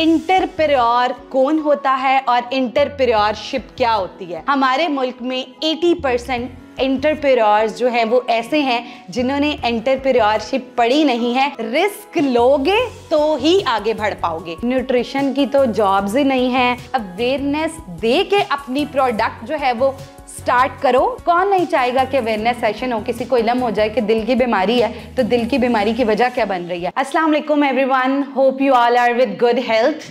इंटरप्रेर कौन होता है और इंटरप्रेरशिप क्या होती है हमारे मुल्क में 80 परसेंट इंटरप्रेरर्स जो है वो ऐसे हैं जिन्होंने इंटरप्रेरशिप पढ़ी नहीं है रिस्क लोगे तो ही आगे बढ़ पाओगे न्यूट्रिशन की तो जॉब्स ही नहीं है अवेयरनेस दे के अपनी प्रोडक्ट जो है वो स्टार्ट करो कौन नहीं चाहेगा कि अवेयरनेस सेशन हो किसी को इलम हो जाए कि दिल की बीमारी है तो दिल की बीमारी की वजह क्या बन रही है अस्सलाम वालेकुम everyone hope you all are with good health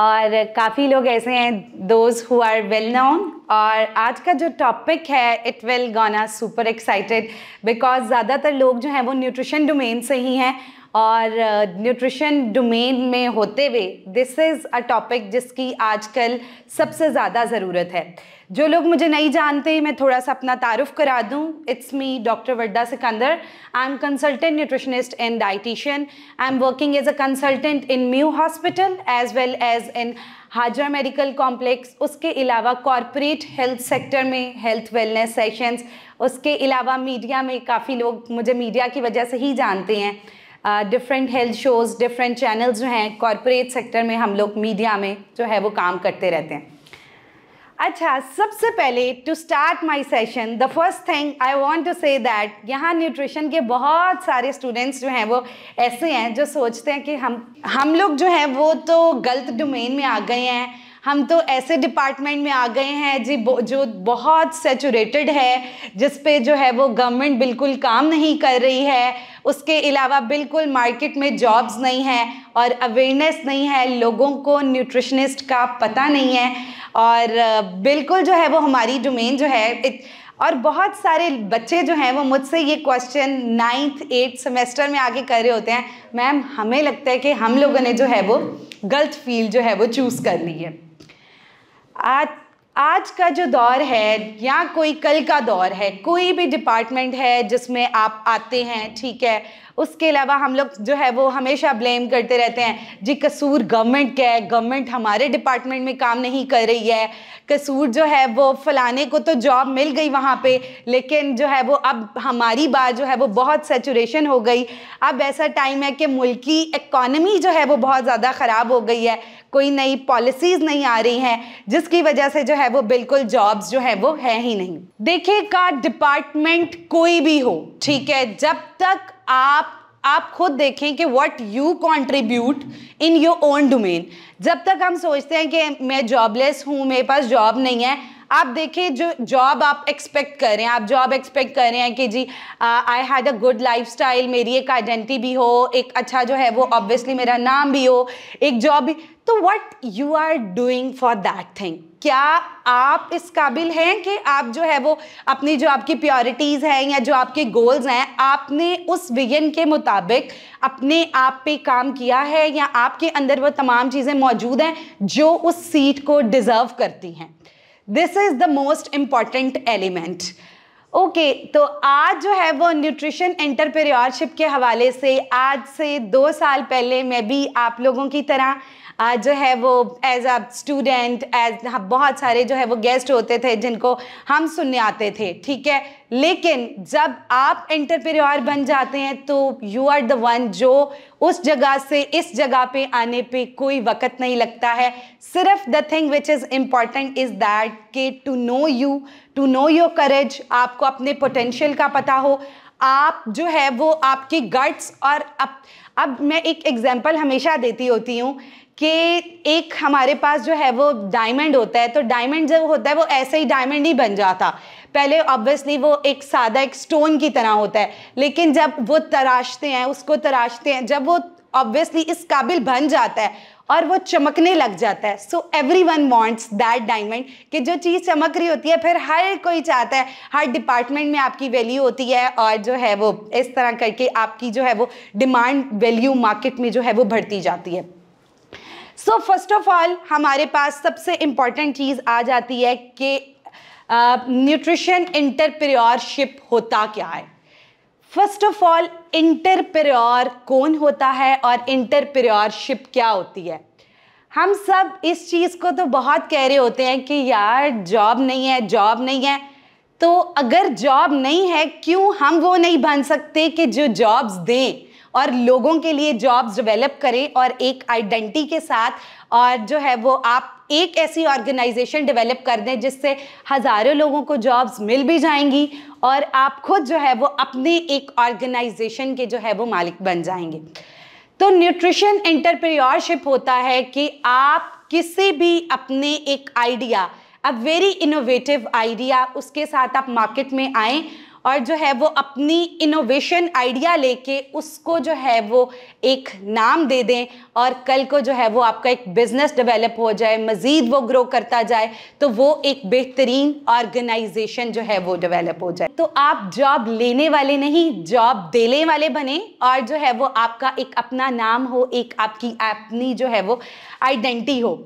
और काफ़ी लोग ऐसे हैं those who are well known और आज का जो टॉपिक है it will gonna super excited because ज़्यादातर लोग जो हैं वो न्यूट्रिशन डोमेन से ही हैं और न्यूट्रिशन uh, डोमेन में होते हुए दिस इज़ अ टॉपिक जिसकी आजकल सबसे ज़्यादा ज़रूरत है जो लोग मुझे नहीं जानते मैं थोड़ा सा अपना तारुफ करा दूं it's me doctor Warda Sikandar I am consultant nutritionist and dietitian I am working as a consultant in Mayo hospital as well as in Hajra medical complex उसके अलावा कॉरपोरेट हेल्थ सेक्टर में हेल्थ वेलनेस सेशंस उसके अलावा मीडिया में काफ़ी लोग मुझे media की वजह से ही जानते हैं different health shows different channels जो हैं कॉरपोरेट सेक्टर में हम लोग मीडिया में जो है वो काम करते रहते हैं अच्छा सबसे पहले to start my session the first thing I want to say that यहाँ न्यूट्रिशन के बहुत सारे स्टूडेंट्स जो हैं वो ऐसे हैं जो सोचते हैं कि हम हम लोग जो हैं वो तो गलत डोमेन में आ गए हैं हम तो ऐसे डिपार्टमेंट में आ गए हैं जी जो बहुत सेचूरेटेड है जिस पे जो है वो गवर्नमेंट बिल्कुल काम नहीं कर रही है उसके अलावा बिल्कुल मार्केट में जॉब्स नहीं है और अवेयरनेस नहीं है लोगों को न्यूट्रिशनिस्ट का पता नहीं है और बिल्कुल जो है वो हमारी डोमेन जो है इत, और बहुत सारे बच्चे जो हैं वो मुझसे ये क्वेश्चन नाइन्थ एट्थ सेमेस्टर में आगे कर रहे होते हैं मैम हमें लगता है कि हम लोगों ने जो है वो गलत फील्ड जो है वो चूज़ कर ली है आज आज का जो दौर है या कोई कल का दौर है कोई भी डिपार्टमेंट है जिसमें आप आते हैं ठीक है उसके अलावा हम लोग जो है वो हमेशा ब्लेम करते रहते हैं जी कसूर गवर्नमेंट का है गवर्नमेंट हमारे डिपार्टमेंट में काम नहीं कर रही है कसूर जो है वो फलाने को तो जॉब मिल गई वहाँ पे लेकिन जो है वो अब हमारी बार जो है वो बहुत सेचुरेशन हो गई अब ऐसा टाइम है कि मुल्क की इकॉनमी जो है वो बहुत ज़्यादा ख़राब हो गई है कोई नई पॉलिसीज़ नहीं आ रही हैं जिसकी वजह से जो है वो बिल्कुल जॉब्स जो है वो है ही नहीं देखिए का डिपार्टमेंट कोई भी हो ठीक है जब तक आप आप खुद देखें कि what you contribute in your own domain जब तक हम सोचते हैं कि मैं जॉबलेस हूँ मेरे पास जॉब नहीं है आप देखें जो जॉब आप एक्सपेक्ट कर रहे हैं आप जॉब एक्सपेक्ट कर रहे हैं कि जी I had a good life मेरी एक आइडेंटिटी भी हो एक अच्छा जो है वो ऑब्वियसली मेरा नाम भी हो एक जॉब भी तो what you are doing for that thing क्या आप इस काबिल हैं कि आप जो है वो अपनी जो आपकी प्योरिटीज़ हैं या जो आपके गोल्स हैं आपने उस विजन के मुताबिक अपने आप पे काम किया है या आपके अंदर वो तमाम चीज़ें मौजूद हैं जो उस सीट को डिज़र्व करती हैं this is the most important element okay okay, तो आज जो है वो न्यूट्रिशन एंटरप्रेन्योरशिप के हवाले से आज से दो साल पहले मैं भी आप लोगों की तरह जो है वो एज अ स्टूडेंट एज बहुत सारे जो है वो गेस्ट होते थे जिनको हम सुनने आते थे ठीक है लेकिन जब आप इंटरप्रेन्योर बन जाते हैं तो यू आर द वन जो उस जगह से इस जगह पे आने पे कोई वक्त नहीं लगता है सिर्फ the thing which is important is that के to know you to know your courage आपको अपने पोटेंशियल का पता हो आप जो है वो आपकी गट्स और अब अब मैं एक एग्जांपल हमेशा देती होती हूँ कि एक हमारे पास जो है वो डायमंड होता है तो डायमंड जब होता है वो ऐसे ही डायमंड ही बन जाता पहले ऑब्वियसली वो एक सादा एक स्टोन की तरह होता है लेकिन जब वो तराशते हैं उसको तराशते हैं जब वो ऑब्वियसली इस काबिल बन जाता है और वो चमकने लग जाता है so every one wants that diamond कि जो चीज़ चमक रही होती है फिर हर कोई चाहता है हर डिपार्टमेंट में आपकी वैल्यू होती है और जो है वो इस तरह करके आपकी जो है वो डिमांड वैल्यू मार्केट में जो है वो बढ़ती जाती है सो फर्स्ट ऑफ ऑल हमारे पास सबसे इम्पॉर्टेंट चीज़ आ जाती है कि न्यूट्रिशन इंटरप्रियोरशिप होता क्या है फर्स्ट ऑफ ऑल इंटरप्रियोर कौन होता है और इंटरप्रियोरशिप क्या होती है हम सब इस चीज़ को तो बहुत कह रहे होते हैं कि यार जॉब नहीं है जॉब नहीं है तो अगर जॉब नहीं है क्यों हम वो नहीं बन सकते कि जो जॉब्स दें और लोगों के लिए जॉब्स डेवलप करें और एक आइडेंटिटी के साथ और जो है वो आप एक ऐसी ऑर्गेनाइजेशन डेवलप कर दें जिससे हज़ारों लोगों को जॉब्स मिल भी जाएंगी और आप खुद जो है वो अपने एक ऑर्गेनाइजेशन के जो है वो मालिक बन जाएंगे तो न्यूट्रिशन एंटरप्रेन्योरशिप होता है कि आप किसी भी अपने एक idea a very innovative idea उसके साथ आप मार्केट में आएँ और जो है वो अपनी इनोवेशन आइडिया लेके उसको जो है वो एक नाम दे दें और कल को जो है वो आपका एक बिज़नेस डेवलप हो जाए मज़ीद वो ग्रो करता जाए तो वो एक बेहतरीन ऑर्गेनाइजेशन जो है वो डेवलप हो जाए तो आप जॉब लेने वाले नहीं जॉब देने वाले बने और जो है वो आपका एक अपना नाम हो एक आपकी अपनी जो है वो आइडेंटिटी हो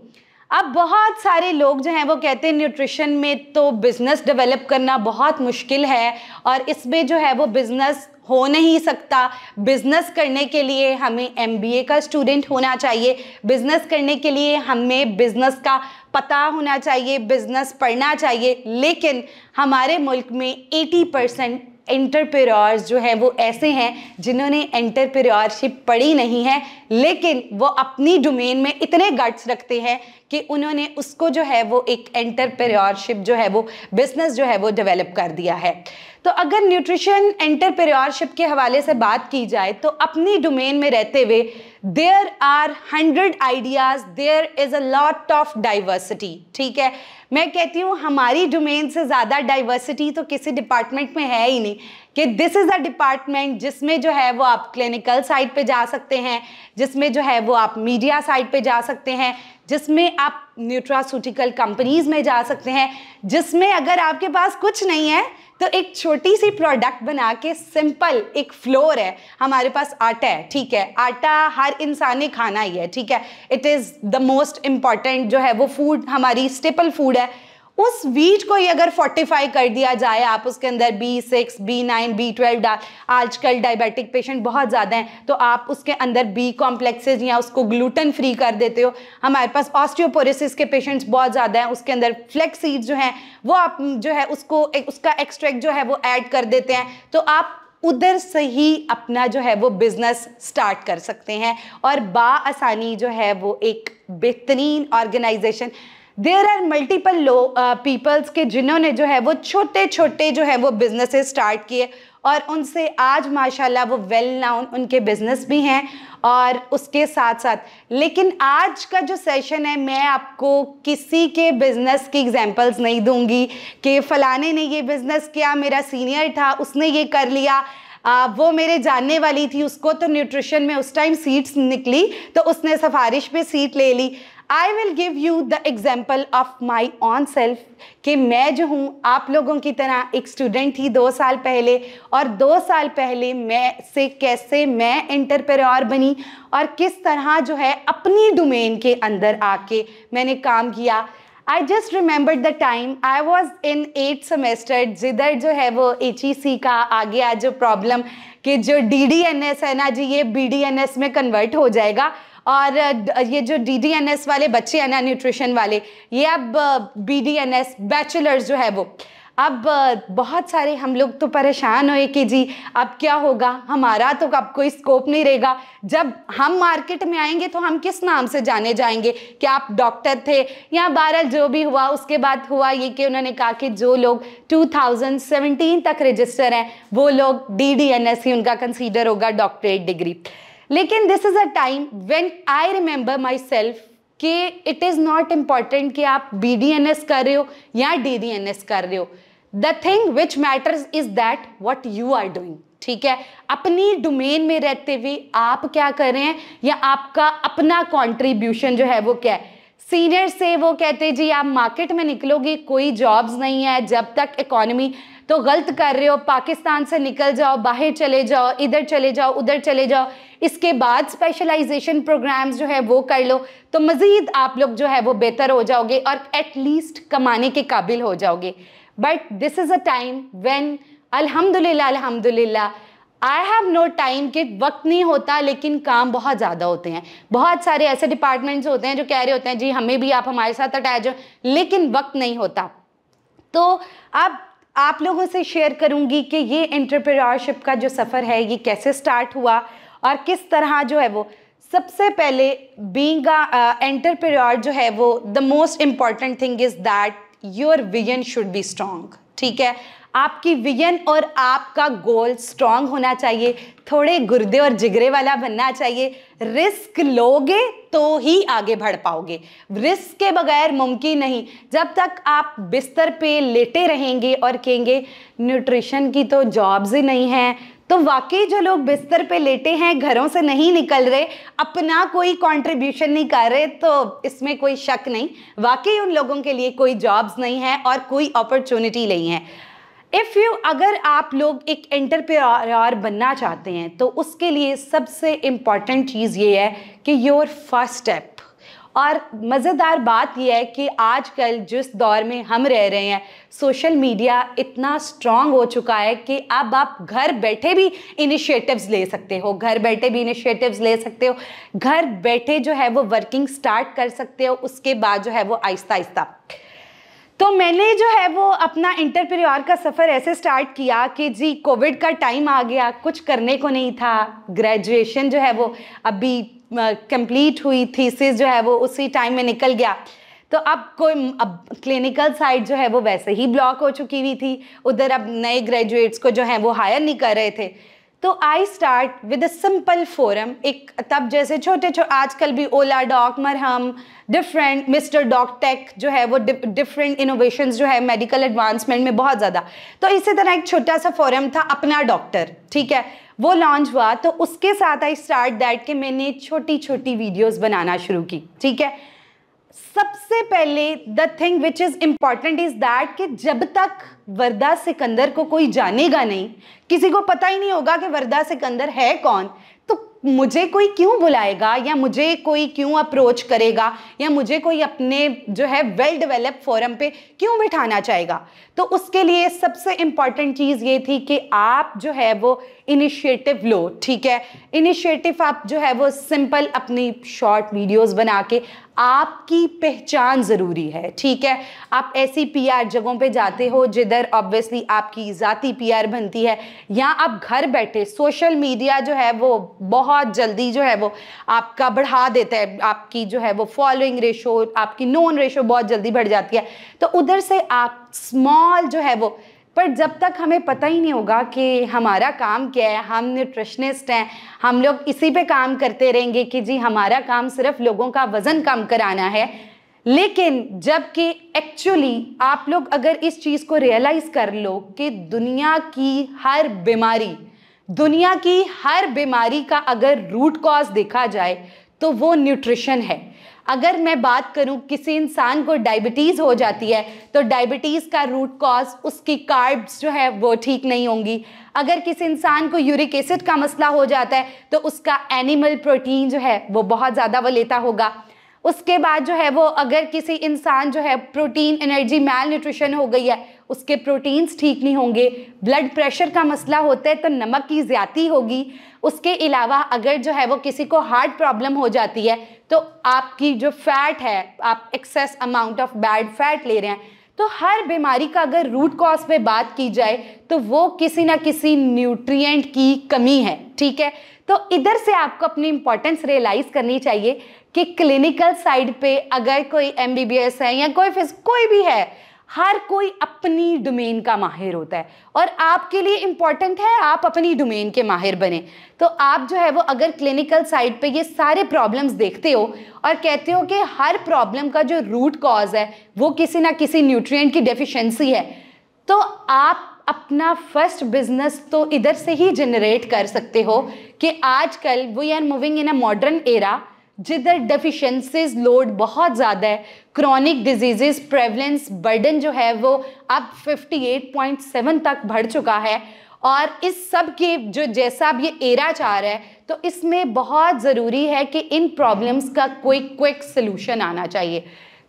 अब बहुत सारे लोग जो हैं वो कहते हैं न्यूट्रिशन में तो बिज़नेस डेवलप करना बहुत मुश्किल है और इसमें जो है वो बिज़नेस हो नहीं सकता बिज़नेस करने के लिए हमें एमबीए का स्टूडेंट होना चाहिए बिज़नेस करने के लिए हमें बिज़नेस का पता होना चाहिए बिज़नेस पढ़ना चाहिए लेकिन हमारे मुल्क में 80 परसेंट एंटरप्रेन्योर्स जो हैं वो ऐसे हैं जिन्होंने एंटरप्रेन्योरशिप पढ़ी नहीं है लेकिन वो अपनी डोमेन में इतने गट्स रखते हैं कि उन्होंने उसको जो है वो एक एंटरप्रेरशिप जो है वो बिजनेस जो है वो डेवलप कर दिया है तो अगर न्यूट्रिशन एंटरप्रेन्योरशिप के हवाले से बात की जाए तो अपनी डोमेन में रहते हुए there are hundred ideas there is a lot of diversity ठीक है मैं कहती हूँ हमारी डोमेन से ज़्यादा डाइवर्सिटी तो किसी डिपार्टमेंट में है ही नहीं कि दिस इज़ अ डिपार्टमेंट जिसमें जो है वो आप क्लिनिकल साइड पे जा सकते हैं जिसमें जो है वो आप मीडिया साइड पे जा सकते हैं जिसमें आप न्यूट्रासूटिकल कंपनीज में जा सकते हैं जिसमें अगर आपके पास कुछ नहीं है तो एक छोटी सी प्रोडक्ट बना के सिंपल एक फ्लोर है हमारे पास आटा है ठीक है आटा हर इंसान ने खाना ही है ठीक है it is the most important जो है वो फूड हमारी स्टेपल फूड है उस वीट को ही अगर फोर्टिफाई कर दिया जाए आप उसके अंदर B six B nine B twelve डाल आजकल डायबिटिक पेशेंट बहुत ज़्यादा हैं तो आप उसके अंदर बी कॉम्प्लेक्सेज या उसको ग्लूटन फ्री कर देते हो हमारे पास ऑस्टियोपोरिसिस के पेशेंट्स बहुत ज़्यादा हैं उसके अंदर फ्लेक्स जो हैं वो आप जो है उसको एक, उसका एक्सट्रैक्ट जो है वो ऐड कर देते हैं तो आप उधर से ही अपना जो है वो बिज़नेस स्टार्ट कर सकते हैं और बा आसानी जो है वो एक बेहतरीन ऑर्गेनाइजेशन देर आर मल्टीपल लो पीपल्स के जिन्होंने जो है वो छोटे छोटे जो है वो बिजनेस स्टार्ट किए और उनसे आज माशाल्लाह वो वेल नाउन उनके बिजनेस भी हैं और उसके साथ साथ लेकिन आज का जो सेशन है मैं आपको किसी के बिज़नेस की एग्जांपल्स नहीं दूंगी कि फ़लाने ने ये बिज़नेस किया मेरा सीनियर था उसने ये कर लिया आ, वो मेरे जानने वाली थी उसको तो न्यूट्रिशन में उस टाइम सीट्स निकली तो उसने सफारिश पे सीट ले ली I will give you the example of my own self कि मैं जो हूँ आप लोगों की तरह एक स्टूडेंट थी दो साल पहले और दो साल पहले मैं से कैसे मैं इंटरप्रेन्योर बनी और किस तरह जो है अपनी डोमेन के अंदर आके मैंने काम किया I just remember the time I was in eight semester जिधर जो है वो एच ई सी का आ गया जो प्रॉब्लम कि जो डी डी एन एस है ना जी ये बी डी एन एस में कन्वर्ट हो जाएगा और ये जो डी वाले बच्चे हैं ना न्यूट्रिशन वाले ये अब बी डी बैचलर्स जो है वो अब बहुत सारे हम लोग तो परेशान हुए कि जी अब क्या होगा हमारा तो अब कोई स्कोप नहीं रहेगा जब हम मार्केट में आएंगे तो हम किस नाम से जाने जाएंगे क्या आप डॉक्टर थे या बहरहाल जो भी हुआ उसके बाद हुआ ये कि उन्होंने कहा कि जो लोग 2017 तक रजिस्टर हैं वो लोग डी ही उनका कंसीडर होगा डॉक्टरेट डिग्री लेकिन this is a time when I remember myself कि इट इज़ नॉट इम्पॉर्टेंट कि आप बी डी एन एस कर रहे हो या डी डी एन एस कर रहे हो the thing which matters is that what you are doing ठीक है अपनी डोमेन में रहते हुए आप क्या कर रहे हैं या आपका अपना कंट्रीब्यूशन जो है वो क्या है सीनियर से वो कहते जी आप मार्केट में निकलोगे कोई जॉब्स नहीं है जब तक इकोनॉमी तो गलत कर रहे हो पाकिस्तान से निकल जाओ बाहर चले जाओ इधर चले जाओ उधर चले जाओ इसके बाद स्पेशलाइजेशन प्रोग्राम्स जो है वो कर लो तो मज़ीद आप लोग जो है वो बेहतर हो जाओगे और एटलीस्ट कमाने के काबिल हो जाओगे but this is a time when अलहमदिल्ला अलहमदिल्ला आई हैव नो टाइम कि वक्त नहीं होता लेकिन काम बहुत ज़्यादा होते हैं बहुत सारे ऐसे डिपार्टमेंट्स होते हैं जो कह रहे होते हैं जी हमें भी आप हमारे साथ अटैच हो लेकिन वक्त नहीं होता तो आप आप लोगों से शेयर करूंगी कि ये एंटरप्रेन्योरशिप का जो सफ़र है ये कैसे स्टार्ट हुआ और किस तरह जो है वो सबसे पहले बींग एंटरप्रेन्योर जो है वो the most important thing is that your vision should be strong ठीक है आपकी विजन और आपका गोल स्ट्रांग होना चाहिए थोड़े गुर्दे और जिगरे वाला बनना चाहिए रिस्क लोगे तो ही आगे बढ़ पाओगे रिस्क के बगैर मुमकिन नहीं जब तक आप बिस्तर पे लेटे रहेंगे और कहेंगे न्यूट्रिशन की तो जॉब्स ही नहीं है तो वाकई जो लोग बिस्तर पे लेटे हैं घरों से नहीं निकल रहे अपना कोई कंट्रीब्यूशन नहीं कर रहे तो इसमें कोई शक नहीं वाकई उन लोगों के लिए कोई जॉब्स नहीं है और कोई अपॉर्चुनिटी नहीं है इफ़ यू अगर आप लोग एक एंटरप्रेन्योर बनना चाहते हैं तो उसके लिए सबसे इम्पॉर्टेंट चीज़ ये है कि योर फर्स्ट स्टेप और मज़ेदार बात यह है कि आजकल जिस दौर में हम रह रहे हैं सोशल मीडिया इतना स्ट्रांग हो चुका है कि अब आप घर बैठे भी इनिशिएटिव्स ले सकते हो घर बैठे भी इनिशिएटिव्स ले सकते हो घर बैठे जो है वो वर्किंग स्टार्ट कर सकते हो उसके बाद जो है वो आहिस्ता आहिस्ता तो मैंने जो है वो अपना इंटरप्रियोर का सफ़र ऐसे स्टार्ट किया कि जी कोविड का टाइम आ गया कुछ करने को नहीं था ग्रेजुएशन जो है वो अभी कंप्लीट हुई थीसिस जो है वो उसी टाइम में निकल गया तो अब कोई अब क्लिनिकल साइड जो है वो वैसे ही ब्लॉक हो चुकी हुई थी उधर अब नए ग्रेजुएट्स को जो है वो हायर नहीं कर रहे थे तो I start with a simple forum एक तब जैसे छोटे छोटे आजकल भी Oladoc Marham different mister doc tech जो है वो डिफरेंट इनोवेशन जो है मेडिकल एडवांसमेंट में बहुत ज़्यादा तो इसी तरह एक छोटा सा फोरम था अपना डॉक्टर ठीक है वो लॉन्च हुआ तो उसके साथ आई स्टार्ट दैट कि मैंने छोटी छोटी वीडियोज़ बनाना शुरू की ठीक है सबसे पहले the thing which is important is that कि जब तक वरदा सिकंदर को कोई जानेगा नहीं किसी को पता ही नहीं होगा कि वरदा सिकंदर है कौन तो मुझे कोई क्यों बुलाएगा या मुझे कोई क्यों अप्रोच करेगा या मुझे कोई अपने जो है वेल डेवलप फोरम पे क्यों बिठाना चाहेगा तो उसके लिए सबसे इंपॉर्टेंट चीज़ ये थी कि आप जो है वो इनिशिएटिव लो ठीक है इनिशिएटिव आप जो है वो सिंपल अपनी शॉर्ट वीडियोस बना के आपकी पहचान ज़रूरी है ठीक है आप ऐसी पीआर जगहों पे जाते हो जिधर ऑब्वियसली आपकी ज़ाती पीआर बनती है या आप घर बैठे सोशल मीडिया जो है वो बहुत जल्दी जो है वो आपका बढ़ा देता है आपकी जो है वो फॉलोइंग रेशो आपकी नोन रेशो बहुत जल्दी बढ़ जाती है तो उधर से आप स्मॉल जो है वो पर जब तक हमें पता ही नहीं होगा कि हमारा काम क्या है हम न्यूट्रिशनिस्ट हैं हम लोग इसी पे काम करते रहेंगे कि जी हमारा काम सिर्फ लोगों का वज़न कम कराना है लेकिन जबकि एक्चुअली आप लोग अगर इस चीज़ को रियलाइज़ कर लो कि दुनिया की हर बीमारी दुनिया की हर बीमारी का अगर रूट कॉज देखा जाए तो वो न्यूट्रिशन है अगर मैं बात करूं किसी इंसान को डायबिटीज़ हो जाती है तो डायबिटीज़ का रूट कॉज उसकी कार्ब्स जो है वो ठीक नहीं होंगी अगर किसी इंसान को यूरिक एसिड का मसला हो जाता है तो उसका एनिमल प्रोटीन जो है वो बहुत ज़्यादा वो लेता होगा उसके बाद जो है वो अगर किसी इंसान जो है प्रोटीन एनर्जी मैल न्यूट्रिशन हो गई है उसके प्रोटीन्स ठीक नहीं होंगे ब्लड प्रेशर का मसला होता है तो नमक की ज़्यादा होगी उसके अलावा अगर जो है वो किसी को हार्ट प्रॉब्लम हो जाती है तो आपकी जो फैट है आप excess amount of bad fat ले रहे हैं तो हर बीमारी का अगर रूट कॉज पे बात की जाए तो वो किसी ना किसी न्यूट्रिएंट की कमी है ठीक है तो इधर से आपको अपनी इंपॉर्टेंस रियलाइज़ करनी चाहिए कि क्लिनिकल साइड पे अगर कोई एम है या कोई फिज कोई भी है हर कोई अपनी डोमेन का माहिर होता है और आपके लिए इम्पॉर्टेंट है आप अपनी डोमेन के माहिर बने तो आप जो है वो अगर क्लिनिकल साइड पे ये सारे प्रॉब्लम्स देखते हो और कहते हो कि हर प्रॉब्लम का जो रूट कॉज है वो किसी ना किसी न्यूट्रिएंट की डेफिशिएंसी है तो आप अपना फर्स्ट बिजनेस तो इधर से ही जनरेट कर सकते हो कि आजकल we are moving in a modern era जिधर डेफिशेंसीज लोड बहुत ज़्यादा है क्रॉनिक डिजीज़ प्रेवलेंस बर्डन जो है वो अब 58.7 तक बढ़ चुका है और इस सब के जो जैसा अब ये एरा चाह रहा है तो इसमें बहुत ज़रूरी है कि इन प्रॉब्लम्स का कोई क्विक सोल्यूशन आना चाहिए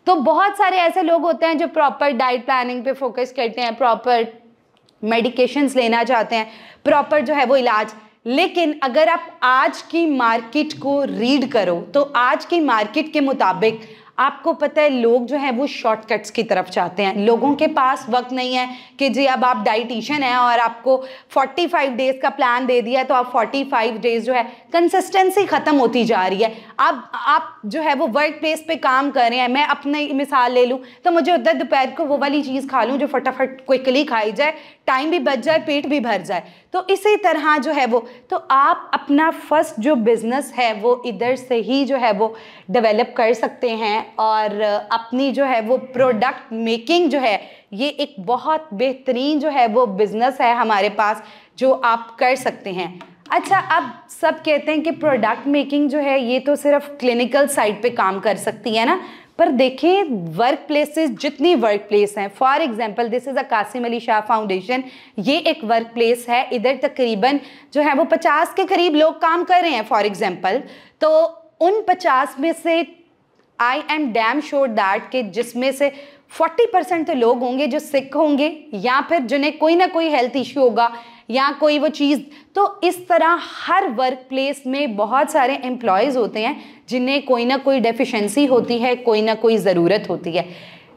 तो बहुत सारे ऐसे लोग होते हैं जो प्रॉपर डाइट प्लानिंग पे फोकस करते हैं प्रॉपर मेडिकेशंस लेना चाहते हैं प्रॉपर जो है वो इलाज लेकिन अगर आप आज की मार्केट को रीड करो तो आज की मार्केट के मुताबिक आपको पता है लोग जो है वो शॉर्टकट्स की तरफ जाते हैं लोगों के पास वक्त नहीं है कि जी अब आप डाइटिशियन हैं और आपको 45 डेज़ का प्लान दे दिया है तो आप 45 डेज़ जो है कंसिस्टेंसी ख़त्म होती जा रही है अब आप जो है वो वर्क प्लेस पर काम कर रहे हैं मैं अपनी मिसाल ले लूँ तो मुझे उधर दोपहर को वो वाली चीज़ खा लूँ जो फटाफट क्विकली खाई जाए टाइम भी बच जाए पेट भी भर जाए तो इसी तरह जो है वो तो आप अपना फर्स्ट जो बिज़नेस है वो इधर से ही जो है वो डेवलप कर सकते हैं और अपनी जो है वो प्रोडक्ट मेकिंग जो है ये एक बहुत बेहतरीन जो है वो बिज़नेस है हमारे पास जो आप कर सकते हैं अच्छा अब सब कहते हैं कि प्रोडक्ट मेकिंग जो है ये तो सिर्फ क्लिनिकल साइड पे काम कर सकती है ना पर देखें वर्क प्लेसेस जितनी वर्क प्लेस हैं for example this is a Qasim Ali Shah foundation ये एक वर्क प्लेस है इधर तकरीबन जो है वो पचास के करीब लोग काम कर रहे हैं फॉर एग्जांपल तो उन पचास में से I am damn sure that कि जिसमें से फोर्टी परसेंट तो लोग होंगे जो सिख होंगे या फिर जिन्हें कोई ना कोई हेल्थ इश्यू होगा या कोई वो चीज़ तो इस तरह हर वर्क प्लेस में बहुत सारे एम्प्लॉयज़ होते हैं जिन्हें कोई ना कोई डेफिशिएंसी होती है कोई ना कोई ज़रूरत होती है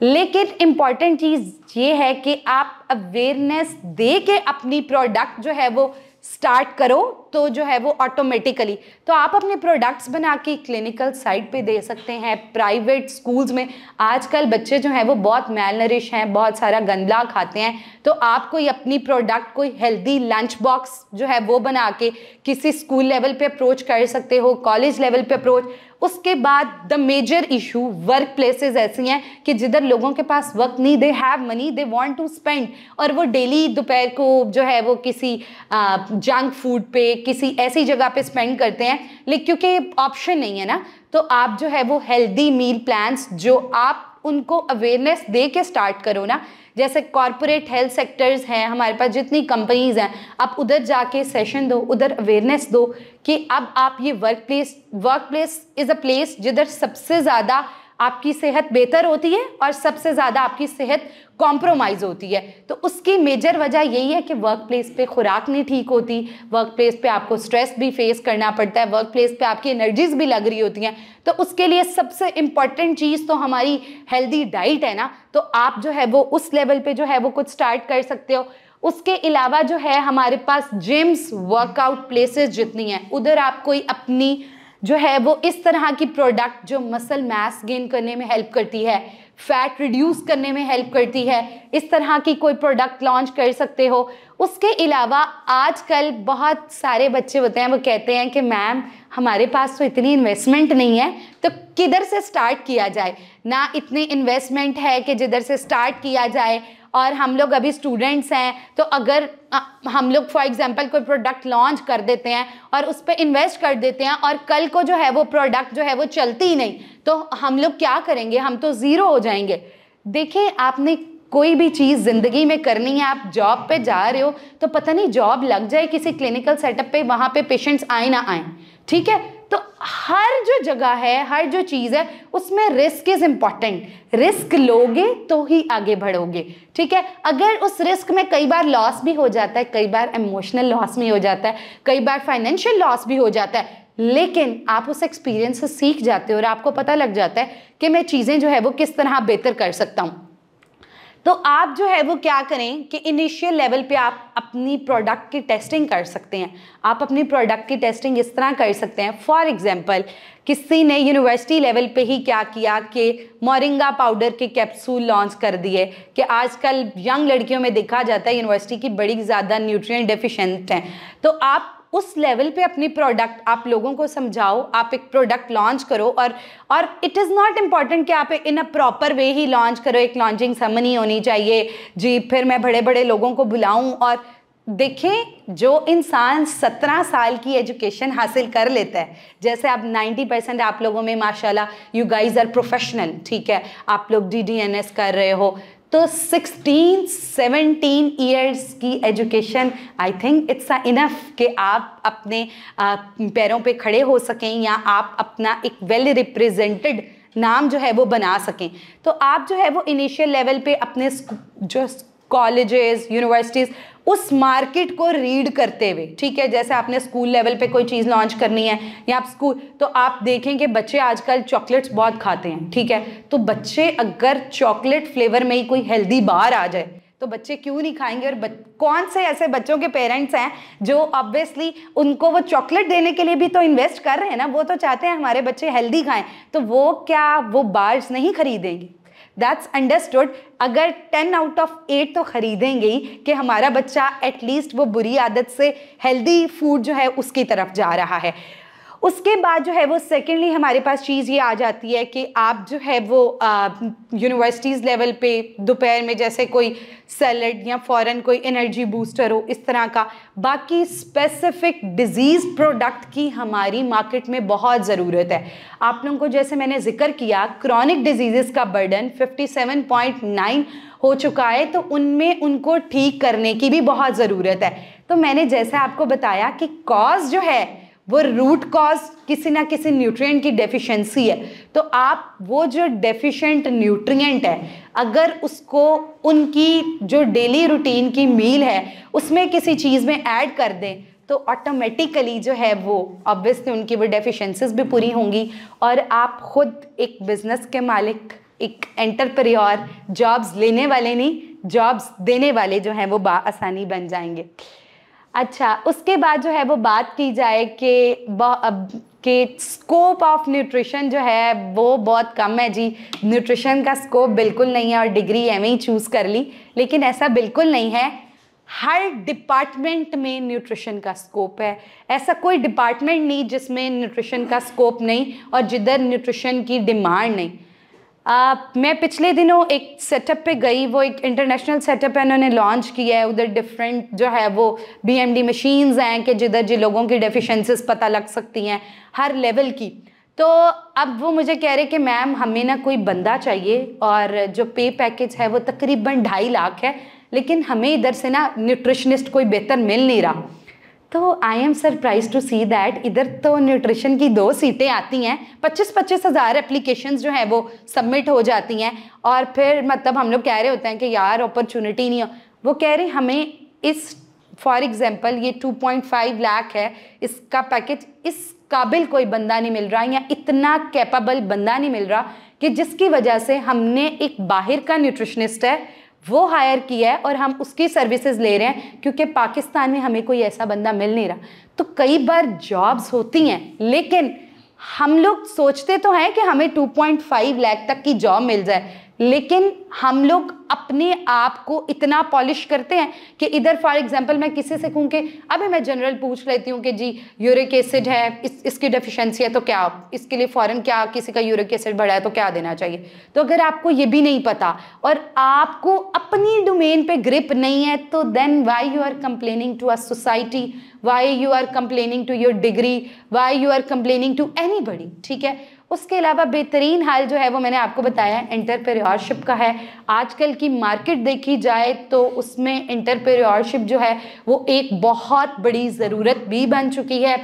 लेकिन इम्पॉर्टेंट चीज़ ये है कि आप अवेयरनेस दे के अपनी प्रोडक्ट जो है वो स्टार्ट करो तो जो है वो ऑटोमेटिकली तो आप अपने प्रोडक्ट्स बना के क्लिनिकल साइट पे दे सकते हैं प्राइवेट स्कूल्स में आजकल बच्चे जो हैं वो बहुत नरिश हैं बहुत सारा गंदला खाते हैं तो आप कोई अपनी प्रोडक्ट कोई हेल्दी लंच बॉक्स जो है वो बना के किसी स्कूल लेवल पे अप्रोच कर सकते हो कॉलेज लेवल पे अप्रोच उसके बाद the major issue work places ऐसी हैं कि जिधर लोगों के पास वक्त नहीं they have money they want to spend और वो डेली दोपहर को जो है वो किसी जंक फूड पे किसी ऐसी जगह पे स्पेंड करते हैं लेकिन क्योंकि ऑप्शन नहीं है ना तो आप जो है वो हेल्दी मील प्लान्स जो आप उनको अवेयरनेस दे के स्टार्ट करो ना जैसे कॉरपोरेट हेल्थ सेक्टर्स हैं हमारे पास जितनी कंपनीज हैं आप उधर जाके सेशन दो उधर अवेयरनेस दो कि अब आप ये work place work place is a place जिधर सबसे ज़्यादा आपकी सेहत बेहतर होती है और सबसे ज़्यादा आपकी सेहत कॉम्प्रोमाइज़ होती है तो उसकी मेजर वजह यही है कि वर्क प्लेस पर खुराक नहीं ठीक होती वर्क प्लेस पर आपको स्ट्रेस भी फेस करना पड़ता है वर्क प्लेस पर आपकी एनर्जीज भी लग रही होती हैं तो उसके लिए सबसे इम्पॉर्टेंट चीज़ तो हमारी हेल्दी डाइट है ना तो आप जो है वो उस लेवल पर जो है वो कुछ स्टार्ट कर सकते हो उसके अलावा जो है हमारे पास जिम्स वर्कआउट प्लेसेस जितनी हैं उधर आप कोई अपनी जो है वो इस तरह की प्रोडक्ट जो मसल मास गेन करने में हेल्प करती है फैट रिड्यूस करने में हेल्प करती है इस तरह की कोई प्रोडक्ट लॉन्च कर सकते हो उसके अलावा आजकल बहुत सारे बच्चे होते हैं वो कहते हैं कि मैम हमारे पास तो इतनी इन्वेस्टमेंट नहीं है तो किधर से स्टार्ट किया जाए ना इतनी इन्वेस्टमेंट है कि जिधर से स्टार्ट किया जाए और हम लोग अभी स्टूडेंट्स हैं तो अगर हम लोग फॉर एग्जांपल कोई प्रोडक्ट लॉन्च कर देते हैं और उस पर इन्वेस्ट कर देते हैं और कल को जो है वो प्रोडक्ट जो है वो चलती ही नहीं तो हम लोग क्या करेंगे हम तो ज़ीरो हो जाएंगे देखें आपने कोई भी चीज़ ज़िंदगी में करनी है आप जॉब पे जा रहे हो तो पता नहीं जॉब लग जाए किसी क्लिनिकल सेटअप पे वहाँ पे पेशेंट्स आए ना आए ठीक है तो हर जो जगह है हर जो चीज़ है उसमें रिस्क इज़ इम्पॉर्टेंट रिस्क लोगे तो ही आगे बढ़ोगे ठीक है अगर उस रिस्क में कई बार लॉस भी हो जाता है कई बार इमोशनल लॉस भी हो जाता है कई बार फाइनेंशियल लॉस भी हो जाता है लेकिन आप उस एक्सपीरियंस से सीख जाते हो और आपको पता लग जाता है कि मैं चीज़ें जो है वो किस तरह बेहतर कर सकता हूँ तो आप जो है वो क्या करें कि इनिशियल लेवल पे आप अपनी प्रोडक्ट की टेस्टिंग कर सकते हैं आप अपनी प्रोडक्ट की टेस्टिंग इस तरह कर सकते हैं फॉर एग्जांपल किसी ने यूनिवर्सिटी लेवल पे ही क्या किया कि मोरिंगा पाउडर के कैप्सूल लॉन्च कर दिए कि आजकल यंग लड़कियों में देखा जाता है यूनिवर्सिटी की बड़ी ज़्यादा न्यूट्रिएंट डिफिशेंट हैं तो आप उस लेवल पे अपनी प्रोडक्ट आप लोगों को समझाओ आप एक प्रोडक्ट लॉन्च करो और और इट इज़ नॉट इम्पॉर्टेंट कि आप इन a proper way he launch करो एक लॉन्चिंग समनी होनी चाहिए जी फिर मैं बड़े बड़े लोगों को बुलाऊँ और देखें जो इंसान सत्रह साल की एजुकेशन हासिल कर लेता है जैसे आप नाइन्टी परसेंट आप लोगों में माशाल्लाह यू गाइस आर प्रोफेशनल ठीक है आप लोग डी डी एन एस कर रहे हो तो 16, 17 ईयर्स की education I think it's a enough कि आप अपने पैरों पे खड़े हो सकें या आप अपना एक वेल रिप्रेजेंटेड नाम जो है वो बना सकें तो आप जो है वो इनिशियल लेवल पे अपने जो कॉलेजेस यूनिवर्सिटीज़ उस मार्केट को रीड करते हुए ठीक है जैसे आपने स्कूल लेवल पे कोई चीज़ लॉन्च करनी है या आप स्कूल तो आप देखें कि बच्चे आजकल चॉकलेट्स बहुत खाते हैं ठीक है तो बच्चे अगर चॉकलेट फ्लेवर में ही कोई हेल्दी बार आ जाए तो बच्चे क्यों नहीं खाएंगे और बच... कौन से ऐसे बच्चों के पेरेंट्स हैं जो ऑब्वियसली उनको वो चॉकलेट देने के लिए भी तो इन्वेस्ट कर रहे हैं ना वो तो चाहते हैं हमारे बच्चे हेल्दी खाएं तो वो क्या वो बार्स नहीं खरीदेंगे दैट्स अंडरस्टूड अगर टेन आउट ऑफ एट तो ख़रीदेंगे ही कि हमारा बच्चा एटलीस्ट वो बुरी आदत से हेल्दी फूड जो है उसकी तरफ जा रहा है उसके बाद जो है वो सेकेंडली हमारे पास चीज़ ये आ जाती है कि आप जो है वो यूनिवर्सिटीज़ लेवल पे दोपहर में जैसे कोई सैलड या फ़ौरन कोई एनर्जी बूस्टर हो इस तरह का बाकी स्पेसिफिक डिज़ीज़ प्रोडक्ट की हमारी मार्केट में बहुत ज़रूरत है आप लोगों को जैसे मैंने ज़िक्र किया क्रॉनिक डिजीज़ का बर्डन 57.9 हो चुका है तो उनमें उनको ठीक करने की भी बहुत ज़रूरत है तो मैंने जैसे आपको बताया कि कॉज जो है वो रूट कॉज किसी ना किसी न्यूट्रिएंट की डेफिशिएंसी है तो आप वो जो डेफिशिएंट न्यूट्रिएंट है अगर उसको उनकी जो डेली रूटीन की मील है उसमें किसी चीज़ में ऐड कर दें तो ऑटोमेटिकली जो है वो ऑब्वियसली उनकी वो डेफिशिएंसीज भी पूरी होंगी और आप खुद एक बिजनेस के मालिक एक एंटरप्रियोर जॉब्स लेने वाले नहीं जॉब्स देने वाले जो हैं वो बासानी बन जाएंगे अच्छा उसके बाद जो है वो बात की जाए कि कि स्कोप ऑफ न्यूट्रिशन जो है वो बहुत कम है जी न्यूट्रिशन का स्कोप बिल्कुल नहीं है और डिग्री एम ही चूज़ कर ली लेकिन ऐसा बिल्कुल नहीं है हर डिपार्टमेंट में न्यूट्रिशन का स्कोप है ऐसा कोई डिपार्टमेंट नहीं जिसमें न्यूट्रिशन का स्कोप नहीं और जिधर न्यूट्रिशन की डिमांड नहीं आ, मैं पिछले दिनों एक सेटअप पे गई वो एक इंटरनेशनल सेटअप है उन्होंने लॉन्च किया है उधर डिफरेंट जो है वो बीएमडी मशीन्स हैं कि जिधर जी लोगों की डेफिशेंसीज पता लग सकती हैं हर लेवल की तो अब वो मुझे कह रहे कि मैम हमें ना कोई बंदा चाहिए और जो पे पैकेज है वो तकरीबन ढाई लाख है लेकिन हमें इधर से ना न्यूट्रिशनिस्ट कोई बेहतर मिल नहीं रहा तो I am surprise to see that इधर तो न्यूट्रिशन की दो सीटें आती हैं पच्चीस पच्चीस हज़ार एप्लीकेशन जो है वो सबमिट हो जाती हैं और फिर मतलब हम लोग कह रहे होते हैं कि यार अपॉर्चुनिटी नहीं हो वो कह रहे हमें इस फॉर एग्ज़ाम्पल ये 2.5 लाख है इसका पैकेज इस काबिल कोई बंदा नहीं मिल रहा या इतना कैपेबल बंदा नहीं मिल रहा कि जिसकी वजह से हमने एक बाहर का न्यूट्रिशनिस्ट है वो हायर किया है और हम उसकी सर्विसेज ले रहे हैं क्योंकि पाकिस्तान में हमें कोई ऐसा बंदा मिल नहीं रहा तो कई बार जॉब्स होती हैं लेकिन हम लोग सोचते तो हैं कि हमें 2.5 लाख तक की जॉब मिल जाए लेकिन हम लोग अपने आप को इतना पॉलिश करते हैं कि इधर फॉर एग्जांपल मैं किसी से कहूँ कि अभी मैं जनरल पूछ लेती हूँ कि जी यूरिक एसिड है इस इसकी डेफिशिएंसी है तो क्या इसके लिए फ़ौरन क्या किसी का यूरिक एसिड बढ़ा है तो क्या देना चाहिए तो अगर आपको ये भी नहीं पता और आपको अपनी डोमेन पर ग्रिप नहीं है तो then why you are complaining to a society why you are complaining to your degree why you are complaining to any ठीक है उसके अलावा बेहतरीन हाल जो है वो मैंने आपको बताया इंटरप्रेरशिप का है आजकल की मार्केट देखी जाए तो उसमें इंटरप्रेन्योरशिप जो है वो एक बहुत बड़ी ज़रूरत भी बन चुकी है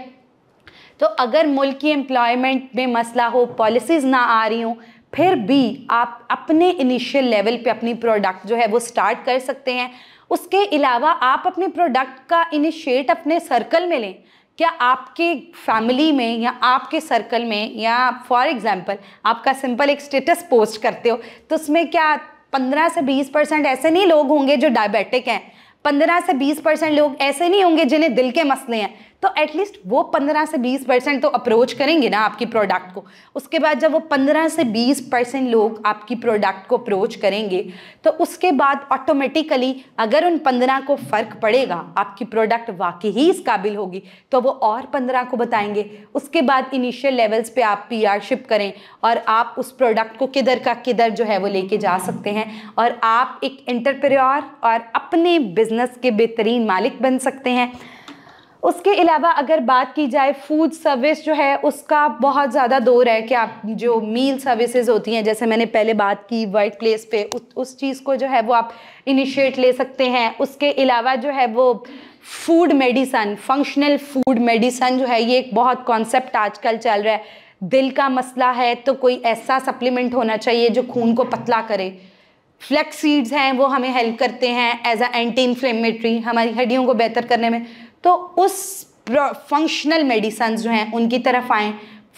तो अगर मुल्क की एम्प्लॉयमेंट में मसला हो पॉलिसीज़ ना आ रही हों फिर भी आप अपने इनिशियल लेवल पे अपनी प्रोडक्ट जो है वो स्टार्ट कर सकते हैं उसके अलावा आप अपने प्रोडक्ट का इनिशिएट अपने सर्कल में लें क्या आपके फैमिली में या आपके सर्कल में या फॉर एग्जांपल आपका सिंपल एक स्टेटस पोस्ट करते हो तो उसमें क्या पंद्रह से बीस परसेंट ऐसे नहीं लोग होंगे जो डायबिटिक हैं पंद्रह से बीस परसेंट लोग ऐसे नहीं होंगे जिन्हें दिल के मसले हैं तो एटलीस्ट वो 15 से 20 परसेंट तो अप्रोच करेंगे ना आपकी प्रोडक्ट को उसके बाद जब वो 15 से 20 परसेंट लोग आपकी प्रोडक्ट को अप्रोच करेंगे तो उसके बाद ऑटोमेटिकली अगर उन 15 को फ़र्क पड़ेगा आपकी प्रोडक्ट वाकई ही इस काबिल होगी तो वो और 15 को बताएंगे उसके बाद इनिशियल लेवल्स पे आप पीआरशिप करें और आप उस प्रोडक्ट को किधर का किधर जो है वो लेके जा सकते हैं और आप एक इंटरप्रेन्योर और अपने बिजनेस के बेहतरीन मालिक बन सकते हैं उसके अलावा अगर बात की जाए फूड सर्विस जो है उसका बहुत ज़्यादा दौर है कि आप जो मील सर्विसेज होती हैं जैसे मैंने पहले बात की वर्क प्लेस पे उस उस चीज़ को जो है वो आप इनिशिएट ले सकते हैं उसके अलावा जो है वो food medicine functional food medicine जो है ये एक बहुत कॉन्सेप्ट आजकल चल रहा है दिल का मसला है तो कोई ऐसा सप्लीमेंट होना चाहिए जो खून को पतला करे फ्लैक्स सीड्स हैं वो हमें हेल्प करते हैं एज अ एंटी इन्फ्लेमेटरी हमारी हड्डियों को बेहतर करने में तो उस फंक्शनल मेडिसन जो हैं उनकी तरफ आएँ